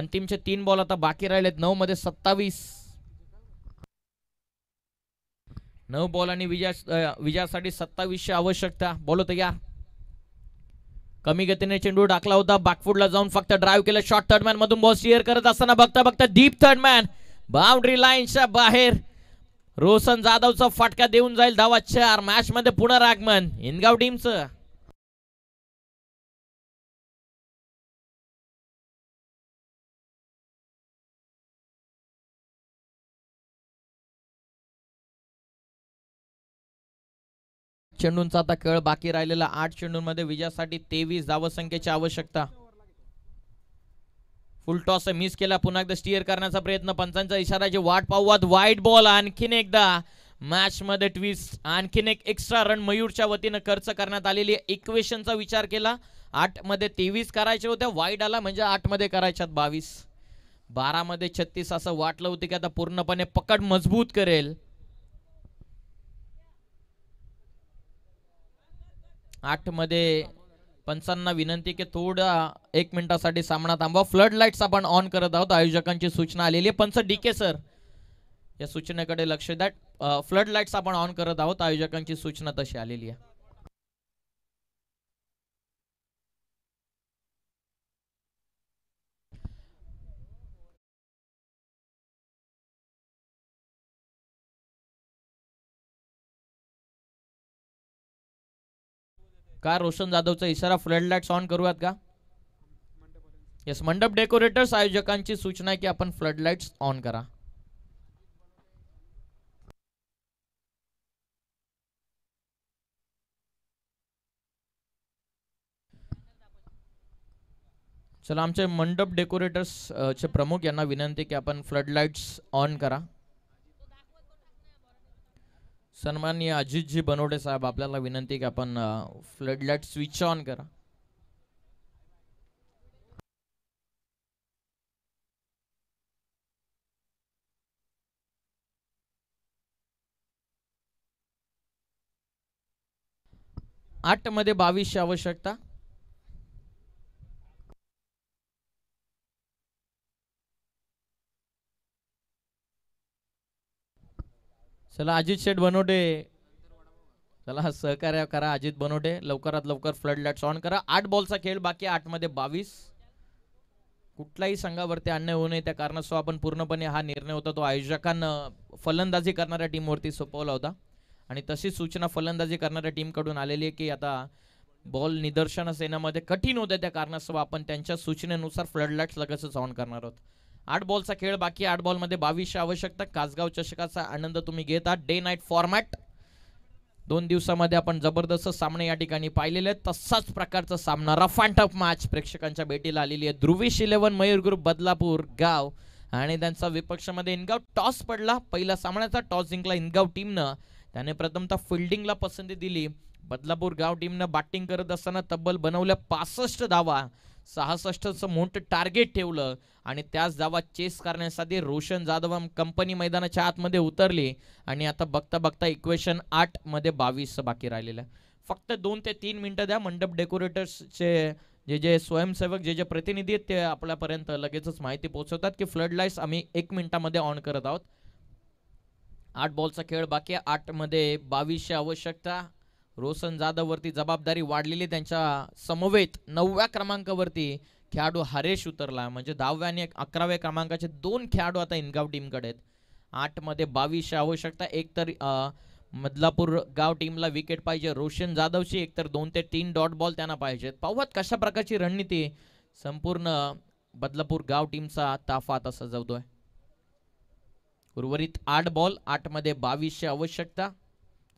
अंतिमचे तीन बॉल आता बाकी राहिलेत नऊ मध्ये सत्तावीस नऊ बॉल आणि विजया विजयासाठी सत्तावीसची आवश्यकता बोलो या कमी गतीने चेंडू टाकला होता बाकफूडला जाऊन फक्त ड्राईव्ह केला शॉर्ट थर्डमॅन मधून बॉल स्टिअर करत असताना बघता बघता डीप थर्डमॅन बाउंड्री लाईनच्या बाहेर रोशन जाधवचा फटका देऊन जाईल धावा चार मॅच मध्ये पुनरागमन हिंदगाव टीमचं चेंडूंचा आता खेळ बाकी राहिलेला आठ चेंडूंमध्ये विजयासाठी तेवीस धावसंख्येची आवश्यकता फुलटॉस मिस केला पुन्हा एकदा स्टिअर करण्याचा प्रयत्न पंचांचा जे वाट पाववात वाईट बॉल आणखीन एकदा मॅच मध्ये ट्विस्ट आणखीन एक एक्स्ट्रा रन मयूरच्या वतीनं खर्च करण्यात आलेली इक्वेशनचा विचार केला आठ मध्ये तेवीस करायचे होत्या वाईट आला म्हणजे आठ मध्ये करायच्यात बावीस बारा मध्ये छत्तीस असं वाटलं होतं की आता पूर्णपणे पकड मजबूत करेल आठ मध्ये पंचांना विनंती की थोडा एक मिनिटासाठी सामना थांबवा फ्लड लाईट्स आपण ऑन करत आहोत आयोजकांची सूचना आलेली आहे पंच डी के सर या सूचनेकडे लक्ष द्या फ्लड लाईट्स आपण ऑन करत आहोत आयोजकांची सूचना तशी आलेली आहे का रोशन जाधवचा इशारा फ्लड लाईट्स ऑन करूयात का येस मंडप डेकोरेटर्स आयोजकांची सूचना आहे की आपण फ्लड लाईट्स ऑन करा चला आमचे मंडप डेकोरेटर्स चे प्रमुख यांना विनंती की आपण फ्लड लाईट्स ऑन करा सन्माननीय अजितजी बनोडे साहेब आपल्याला विनंती की आपण फ्लडलाईट स्विच ऑन करा आठ मध्ये बावीसची आवश्यकता चला अजित शेठ बनोटे चला सहकार्य करा अजित बनोटे लवकरात लवकर फ्लड लाईट ऑन करा आठ बॉलचा खेळ बाकी आठ मध्ये बावीस कुठल्याही संघावरती अन्याय होऊ नये त्या कारणास्तव आपण पूर्णपणे हा निर्णय होता तो आयोजकांना फलंदाजी करणाऱ्या टीमवरती सोपवला होता आणि तशी सूचना फलंदाजी करणाऱ्या टीमकडून आलेली आहे की आता बॉल निदर्शनास येण्यामध्ये कठीण होते त्या कारणास्तव आपण त्यांच्या सूचनेनुसार फ्लड लाईट्स लगेचच ऑन करणार आहोत आठ बॉलचा खेळ बाकी आठ बॉलमध्ये बावीस आवश्यकता कासगाव चषकाचा आनंद तुम्ही घेत आहात डे नाईट फॉर्मॅट दोन दिवसामध्ये आपण जबरदस्त सामने या ठिकाणी पाहिलेले तसाच प्रकारचा सामना रफ अँड मॅच प्रेक्षकांच्या भेटीला आलेली आहे ध्रुवीश इलेव्हन मयूर ग्रुप बदलापूर गाव आणि त्यांचा विपक्षामध्ये इनगाव टॉस पडला पहिला सामन्याचा टॉस जिंकला इनगाव टीमनं त्याने प्रथमतः फिल्डिंगला पसंती दिली बदलापूर गाव टीमनं बॅटिंग करत असताना तब्बल बनवल्या पासष्ट धावा सहासष्टचं मोठं टार्गेट ठेवलं आणि त्याच धावा चेस करण्यासाठी रोशन जाधव कंपनी मैदानाच्या आतमध्ये उतरली आणि आता बघता बघता इक्वेशन आठमध्ये बावीस बाकी राहिलेलं आहे फक्त दोन ते तीन मिनटं द्या मंडप डेकोरेटर्सचे जे जे स्वयंसेवक जे जे प्रतिनिधी आहेत ते आपल्यापर्यंत लगेचच माहिती पोहोचवतात की फ्लड लाईट्स आम्ही एक मिनिटामध्ये ऑन करत आहोत आठ बॉलचा खेळ बाकी आठमध्ये बावीसशे आवश्यकता रोशन जाधववरती जबाबदारी वाढलेली त्यांच्या समवेत नवव्या क्रमांकावरती खेळाडू हरेश उतरला म्हणजे दहाव्या आणि अकराव्या क्रमांकाचे दोन खेळाडू आता इनगाव टीमकडे आहेत आठमध्ये बावीसशे आवश्यकता तर मदलापूर गाव टीमला विकेट पाहिजे रोशन जाधवशी एकतर दोन ते तीन डॉट बॉल त्यांना पाहिजेत पाहुत कशा प्रकारची रणनीती संपूर्ण बदलापूर गाव टीमचा ताफा आता सजवतोय उर्वरित आठ बॉल आठमध्ये बावीसशे आवश्यकता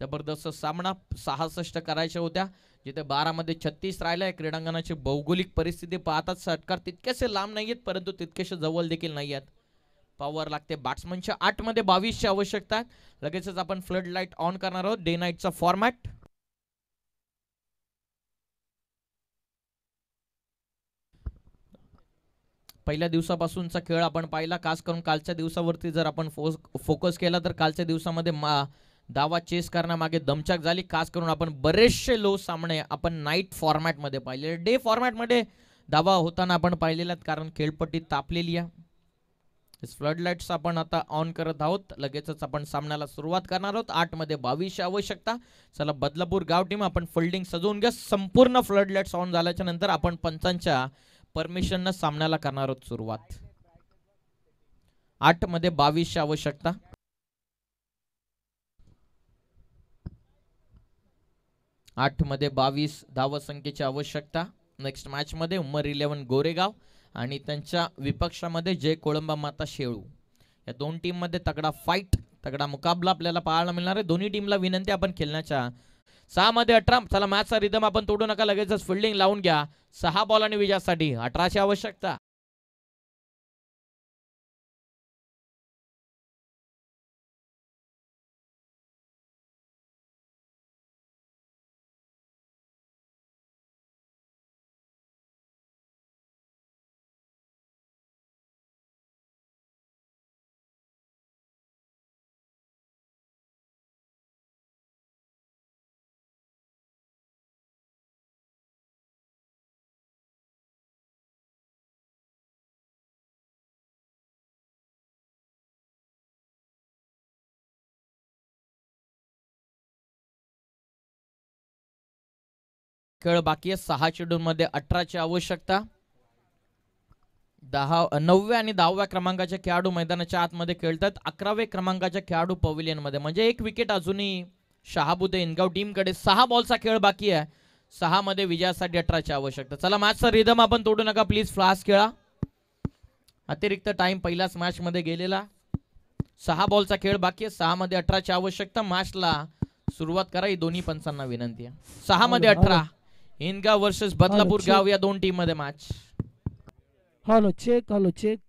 जबरदस्त सामना सहासष्ट करायच्या होत्या जिथे बारामध्ये छत्तीस राहिल्या क्रीडांगणाची भौगोलिक परिस्थिती पाहतात षटकार तितकेसे लांब नाही आहेत परंतु तितकेसे जवळ देखील नाही आहेत पॉवर लागते बॅट्समनच्या आठमध्ये बावीसची आवश्यकता आहे लगेचच आपण फ्लड लाईट ऑन करणार आहोत डे नाईटचा फॉर्मॅट पहिल्या दिवसापासूनचा खेळ आपण पाहिला खास करून कालच्या दिवसावरती जर आपण फोस फोकस केला तर कालच्या दिवसामध्ये मा दावा चेस करण्यामागे दमछाक झाली खास करून आपण बरेचसे लो सामने आपण नाईट फॉर्मॅटमध्ये पाहिले डे फॉर्मॅटमध्ये दावा होताना आपण पाहिलेला कारण खेळपट्टी तापलेली आहे फ्लड लाईट्स आपण आता ऑन करत आहोत लगेचच आपण सामन्याला सुरुवात करणार आहोत आठमध्ये बावीस आवश्यकता चला बदलापूर गाव टीम आपण फोल्डिंग सजवून घ्या संपूर्ण फ्लड लाईट्स ऑन झाल्याच्या नंतर आपण पंचांच्या परमिशननं सामन्याला करणार आहोत सुरुवात आठमध्ये बावीसच्या आवश्यकता आठमध्ये बावीस संख्येची आवश्यकता नेक्स्ट मॅचमध्ये उमर इलेव्हन गोरेगाव आणि त्यांच्या विपक्षामध्ये जय कोळंबा माता शेळू या दोन टीममध्ये तगडा फाईट तगडा मुकाबला आपल्याला पाहायला मिळणार आहे दोन्ही टीमला विनंती आपण खेळण्याच्या सहामध्ये अठरा चला मॅचचा रिदम आपण तोडू नका लगेचच फिल्डिंग लावून घ्या सहा बॉल आणि विजयासाठी अठराची आवश्यकता खेळ बाकी आहे सहा चेंडूंमध्ये अठराची आवश्यकता दहा नवव्या आणि दहाव्या क्रमांकाच्या खेळाडू मैदानाच्या आतमध्ये खेळतात अकराव्या क्रमांकाच्या खेळाडू मध्ये म्हणजे एक विकेट अजूनही शहाबुदे इनगाव टीमकडे सहा बॉलचा खेळ बाकी आहे मध्ये विजयासाठी अठराची आवश्यकता चला मॅचचा रिदम आपण तोडू नका प्लीज फ्लास्ट खेळा अतिरिक्त टाइम पहिलाच मध्ये गेलेला सहा बॉलचा खेळ बाकी आहे मध्ये अठराची आवश्यकता मॅचला सुरुवात करा ही दोन्ही पंचांना विनंती आहे मध्ये अठरा इनका वर्सेस बदलापूर गाव या दोन टीम मध्ये match hello check hello check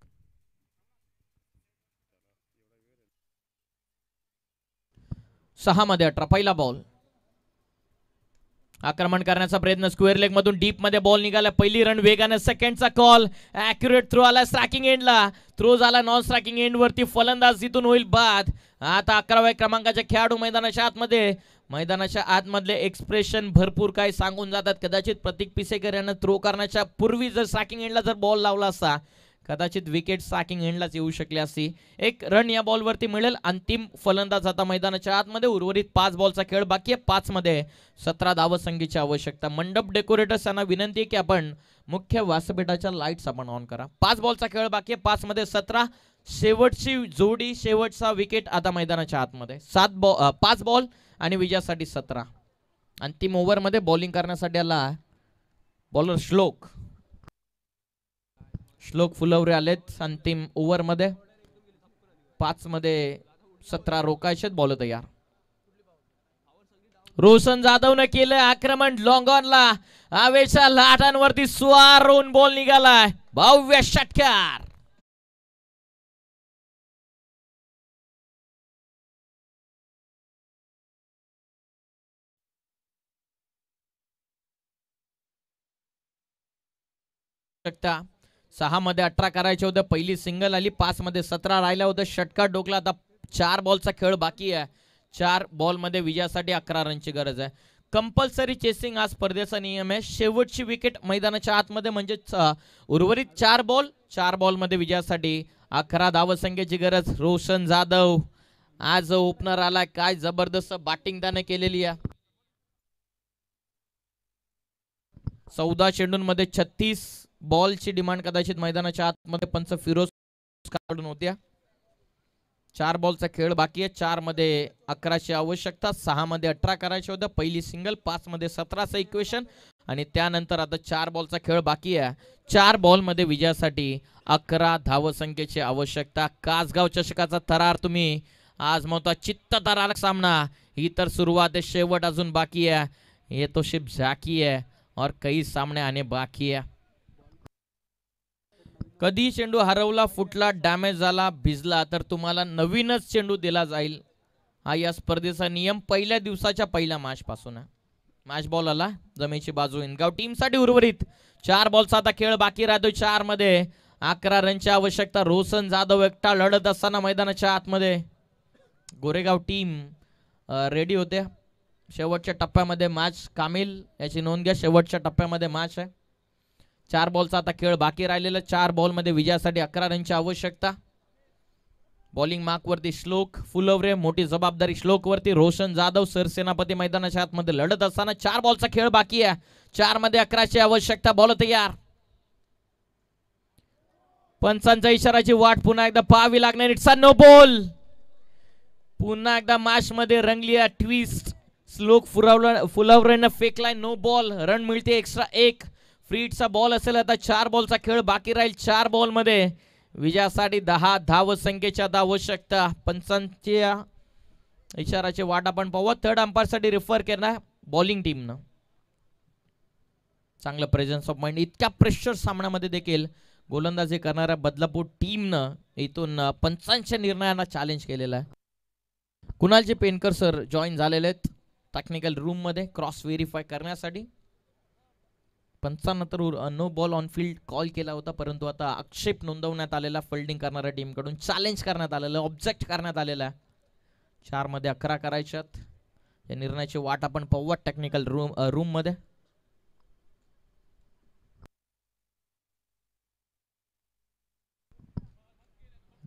सहा मध्ये अठरा पहिला बॉल आक्रमण करण्याचा प्रयत्न स्क्वेअर लेग मधून डीप मध्ये बॉल निघाला पहिली रन वेगाने सेकंडचा कॉल अॅक्युरेट थ्रू आला स्ट्रॅकिंग एंडला थ्रो झाला नॉन स्ट्रॅकिंग एंड वरती फलंदाज तिथून होईल बाद आता अकराव्या क्रमांकाच्या खेळाडू मैदानाच्या आतमध्ये मैदानाच्या आतमधले एक्सप्रेशन भरपूर काय सांगून जातात कदाचित प्रतीक पिसेकर यानं थ्रो करण्याच्या पूर्वी जर साकिंग एंडला जर बॉल लावला असता कदाचित विकेट साकिंग एंडलाच येऊ शकली असती एक रन या बॉलवरती मिळेल अंतिम फलंदाज आता मैदानाच्या आतमध्ये उर्वरित पाच बॉलचा खेळ बाकी आहे पाचमध्ये सतरा धावसंख्येची आवश्यकता मंडप डेकोरेटर्स यांना विनंती आहे की आपण मुख्य व्यासपीठाच्या लाईट्स आपण ऑन करा पाच बॉलचा खेळ बाकी आहे पाचमध्ये सतरा शेवटची जोडी शेवटचा विकेट आता मैदानाच्या आतमध्ये सात बॉ पाच बॉल आणि विजयासाठी सतरा अंतिम मध्ये बॉलिंग करण्यासाठी आला बॉलर श्लोक श्लोक फुलवरे आलेत अंतिम मध्ये पाच मध्ये सतरा रोकायचे बॉल तयार रोशन ने केलं आक्रमण लॉंग ला आवेशा लाटांवरती सुवारून बॉल निघालाय भव्य षटकार शकता सहामध्ये अठरा करायचे होते पहिली सिंगल आली पाचमध्ये सतरा राहिला होता षटका डोकला आता चार बॉलचा खेळ बाकी आहे चार बॉलमध्ये विजयासाठी अकरा रनची गरज आहे कंपल्सरी चेसिंग हा स्पर्धेचा नियम आहे शेवटची विकेट मैदानाच्या आतमध्ये म्हणजे उर्वरित चार बॉल चार बॉलमध्ये विजयासाठी अकरा धावसंख्येची गरज रोशन जाधव आज ओपनर आला काय जबरदस्त बॅटिंग त्याने केलेली आहे चौदा चेंडूंमध्ये छत्तीस बॉलची डिमांड कदाचित मैदानाच्या आतमध्ये पंच फिरोज काढून होत्या चार बॉलचा खेळ बाकी आहे चार मध्ये अकराची आवश्यकता सहा मध्ये अठरा करायचे होत्या पहिली सिंगल पाच मध्ये सतराचं इक्वेशन आणि त्यानंतर आता चार बॉलचा खेळ बाकी आहे चार बॉलमध्ये विजयासाठी अकरा धावसंख्येची आवश्यकता कासगाव चषकाचा थरार तुम्ही आज म्हणता चित्त थरारक सामना ही तर सुरुवात आहे शेवट अजून बाकी आहे ये तो शिप झाकी है और कई सामने आने बाकी आहे कधी चेंडू हरवला फुटला डॅमेज झाला भिजला तर तुम्हाला नवीनच चेंडू दिला जाईल हा या स्पर्धेचा नियम पहिल्या दिवसाच्या पहिल्या मॅचपासून आहे मॅच बॉल आला जमेची बाजू इनगाव टीमसाठी उर्वरित चार बॉलचा आता खेळ बाकी राहतो चार मध्ये अकरा रनची आवश्यकता रोशन जाधव एकटा लढत असताना मैदानाच्या आतमध्ये गोरेगाव टीम रेडी होते शेवटच्या टप्प्यामध्ये मॅच कामिल याची नोंद घ्या शेवटच्या टप्प्यामध्ये मॅच आहे चार बॉलचा आता खेळ बाकी राहिलेला चार बॉलमध्ये विजयासाठी अकरा रनची आवश्यकता बॉलिंग मार्कवरती श्लोक फुलवरे मोठी जबाबदारी श्लोकवरती रोशन जाधव सरसेनापती मैदानाच्या आतमध्ये लढत असताना चार बॉलचा खेळ बाकी आहे चार मध्ये अकराची आवश्यकता बॉल तयार पंचांच्या इशाराची वाट पुन्हा एकदा पाहावी लागणार अ नो बॉल पुन्हा एकदा माश मध्ये रंगली ट्विस्ट श्लोक फुलावला फुलवरेनं फेकलाय नो बॉल रन मिळते एक्स्ट्रा एक फ्रीटचा बॉल असेल आता चार बॉलचा खेळ बाकी राहील चार बॉलमध्ये विजयासाठी दहा धाव संख्येच्या आवश्यकता पंचांच्या इशाराचे वाट आपण पाहू थर्ड अंपायरसाठी रेफर करणार बॉलिंग टीमनं चांगलं प्रेझेन्स ऑफ माइंड इतक्या प्रेशर सामन्यामध्ये देखील गोलंदाजी करणाऱ्या बदलापूर टीमनं इथून पंचांच्या निर्णयांना चॅलेंज केलेलं आहे कुणालचे पेनकर सर जॉईन झालेले आहेत टेक्निकल रूममध्ये क्रॉस व्हेरीफाय करण्यासाठी पंचानंतर no ball on field call केला होता परंतु आता आक्षेप नोंदवण्यात आलेला फिल्डिंग करणाऱ्या टीमकडून चॅलेंज करण्यात आलेलं ऑब्जेक्ट करण्यात आलेला आहे मध्ये अकरा करायच्यात या निर्णयाची वाट आपण पव्वा टेक्निकल रूम मध्ये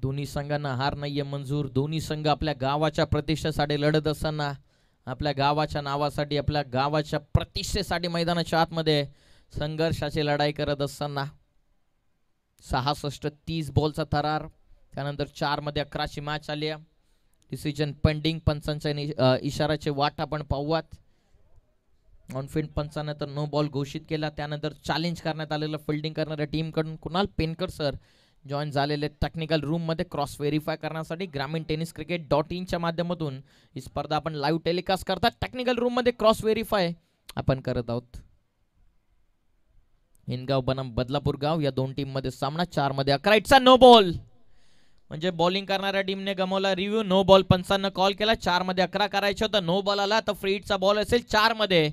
दोन्ही संघांना हार नाहीये मंजूर दोन्ही संघ आपल्या गावाच्या प्रतिष्ठेसाठी लढत असताना आपल्या गावाच्या नावासाठी आपल्या गावाच्या प्रतिष्ठेसाठी मैदानाच्या आतमध्ये संघर्षाची लढाई करत असताना सहासष्ट तीस बॉलचा थरार त्यानंतर चारमध्ये अकराची मॅच आली डिसिजन पेंडिंग पंचांच्या इशाराचे वाट आपण पाहूयात ऑनफिल्ड पंचानं तर नो बॉल घोषित केला त्यानंतर चॅलेंज करण्यात आलेलं फिल्डिंग करणाऱ्या टीमकडून कुणाल पेनकर सर जॉईन झालेले टेक्निकल रूममध्ये क्रॉस व्हेरीफाय करण्यासाठी ग्रामीण टेनिस क्रिकेट डॉट इनच्या माध्यमातून ही स्पर्धा आपण लाईव्ह टेलिकास्ट करतात टेक्निकल रूममध्ये क्रॉस व्हेरीफाय आपण करत आहोत हिनगाव बनम बदलापूर गाव या दोन टीम मध्ये सामना चार मध्ये अकरा इटचा नो बॉल म्हणजे बॉलिंग करणाऱ्या टीमने गमवला रिव्ह्यू नो बॉल पंचांना कॉल केला चार मध्ये अकरा करायचा होता नो बॉल आला तर फ्री बॉल असेल चार मध्ये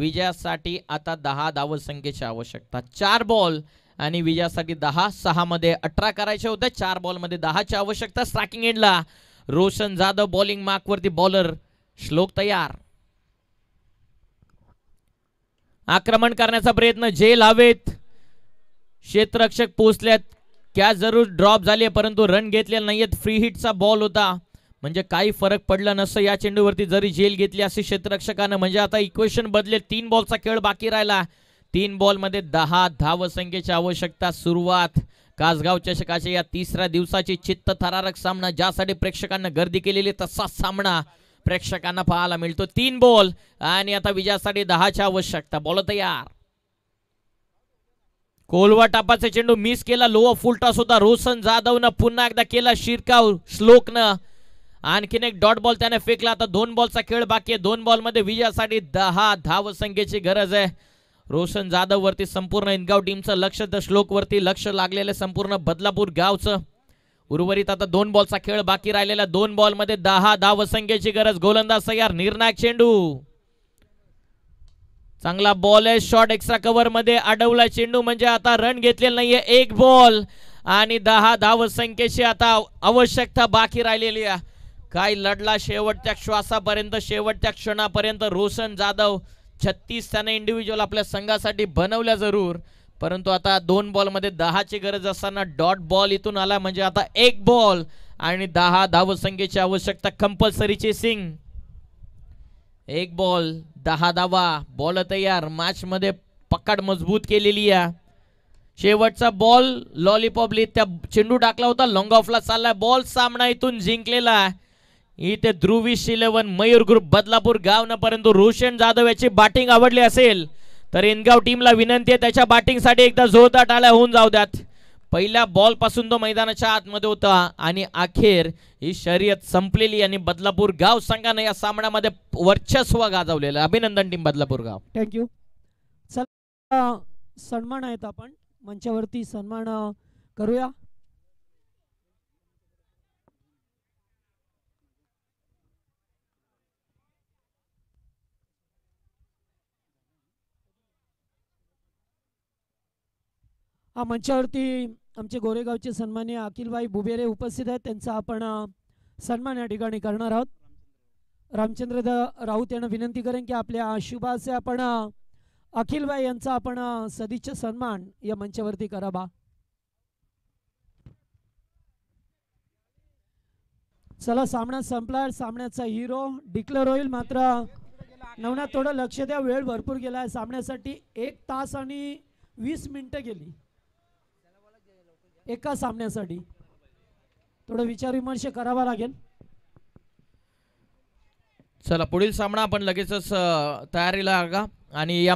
विजयासाठी आता दहा धाव संख्येची आवश्यकता चार बॉल आणि विजयासाठी दहा सहा मध्ये अठरा करायच्या होत्या चार मध्ये दहाची आवश्यकता स्ट्रॅकिंग एंडला रोशन जाधव बॉलिंग वरती बॉलर श्लोक तयार आक्रमण करण्याचा प्रयत्न जेल हवेत क्षेत्ररक्षक पोचल्यात कॅच जरूर ड्रॉप झाली आहे परंतु रन घेतलेला नाहीयेत फ्री हिटचा बॉल होता म्हणजे काही फरक पडला नसतं या चेंडूवरती जरी जेल घेतली असे क्षेत्ररक्षकानं म्हणजे आता इक्वेशन बदले तीन बॉलचा खेळ बाकी राहिला तीन बॉलमध्ये दहा धाव संख्येची आवश्यकता सुरुवात कासगाव चषकाच्या या तिसऱ्या दिवसाची चित्त थरारक सामना ज्यासाठी प्रेक्षकांना गर्दी केलेली तसा सामना प्रेक्षकांना पाहायला मिळतो तीन बॉल आणि आता विजयासाठी दहाच्या आवश्यकता बॉल तयार कोलवा टापाचा चेंडू मिस केला लोअर फुल होता रोशन जाधवनं पुन्हा एकदा केला शिरकाव श्लोकनं आणखीन एक डॉट बॉल त्याने फेकला आता दोन बॉलचा खेळ बाकी आहे दोन बॉलमध्ये विजयासाठी दहा धाव संख्येची गरज आहे रोशन जाधव वरती संपूर्ण इनगाव टीमचं लक्ष द श्लोक वरती लक्ष लागलेलं संपूर्ण बदलापूर गावचं उर्वरित आता दोन बॉलचा खेळ बाकी राहिलेला दोन बॉल मध्ये दहा धाव संख्येची गरज गोलंदाज सयार निर्णायक चेंडू चांगला बॉल आहे शॉर्ट एक्स्ट्रा कव्हर मध्ये अडवला चेंडू म्हणजे आता रन घेतलेला नाहीये एक बॉल आणि दहा धाव संख्येची आता आवश्यकता बाकी राहिलेली आहे काय लढला शेवटच्या श्वासापर्यंत शेवटच्या क्षणापर्यंत रोशन जाधव छत्तीस त्याने इंडिव्हिज्युअल आपल्या संघासाठी बनवल्या जरूर परंतु आता दोन बॉलमध्ये दहाची गरज असताना डॉट बॉल इथून आला म्हणजे आता एक बॉल आणि दहा संख्येची आवश्यकता कंपल्सरीची सिंग एक बॉल दहा धावा बॉल तयार मॅचमध्ये पकड मजबूत केलेली आहे शेवटचा बॉल लॉलीपॉपली त्या चेंडू टाकला होता लॉंग ऑफला चाललाय बॉल सामना इथून जिंकलेला इथे ध्रुवीश इलेवन मयूर ग्रुप बदलापूर गावना परंतु रोशन जाधव याची बॅटिंग आवडली असेल तर एनगाव टीमला विनंती आहे त्याच्या बॅटिंगसाठी एकदा जोरदार टाळ्या होऊन जाऊ द्यात पहिल्या बॉलपासून तो मैदानाच्या आतमध्ये होता आणि अखेर ही शर्यत संपलेली आणि बदलापूर गाव संघाने या सामन्यामध्ये वर्चस्व गाजवलेलं अभिनंदन टीम बदलापूर गाव थँक्यू चला सन्मान आहेत आपण मंचावरती सन्मान करूया मंचावरती आमचे गोरेगावचे सन्मान्य अखिलबाई बुबेरे उपस्थित आहेत त्यांचा आपण सन्मान या ठिकाणी करणार आहोत रामचंद्र राऊत यांना विनंती करेन की आपल्या शुभाचे आपण अखिलबाई यांचा आपण सदिच्छा सन्मान या मंचावरती करावा चला सामना संपला सामन्याचा हिरो डिक्लेअर होईल मात्र नवना थोडं लक्ष द्या वेळ भरपूर गेलाय सामन्यासाठी एक तास आणि वीस मिनिटं गेली एका सामन्यासाठी थोडं विमर्श करावा लागेल चला पुढील सामना आपण लगेचच तयारीला लागा आणि या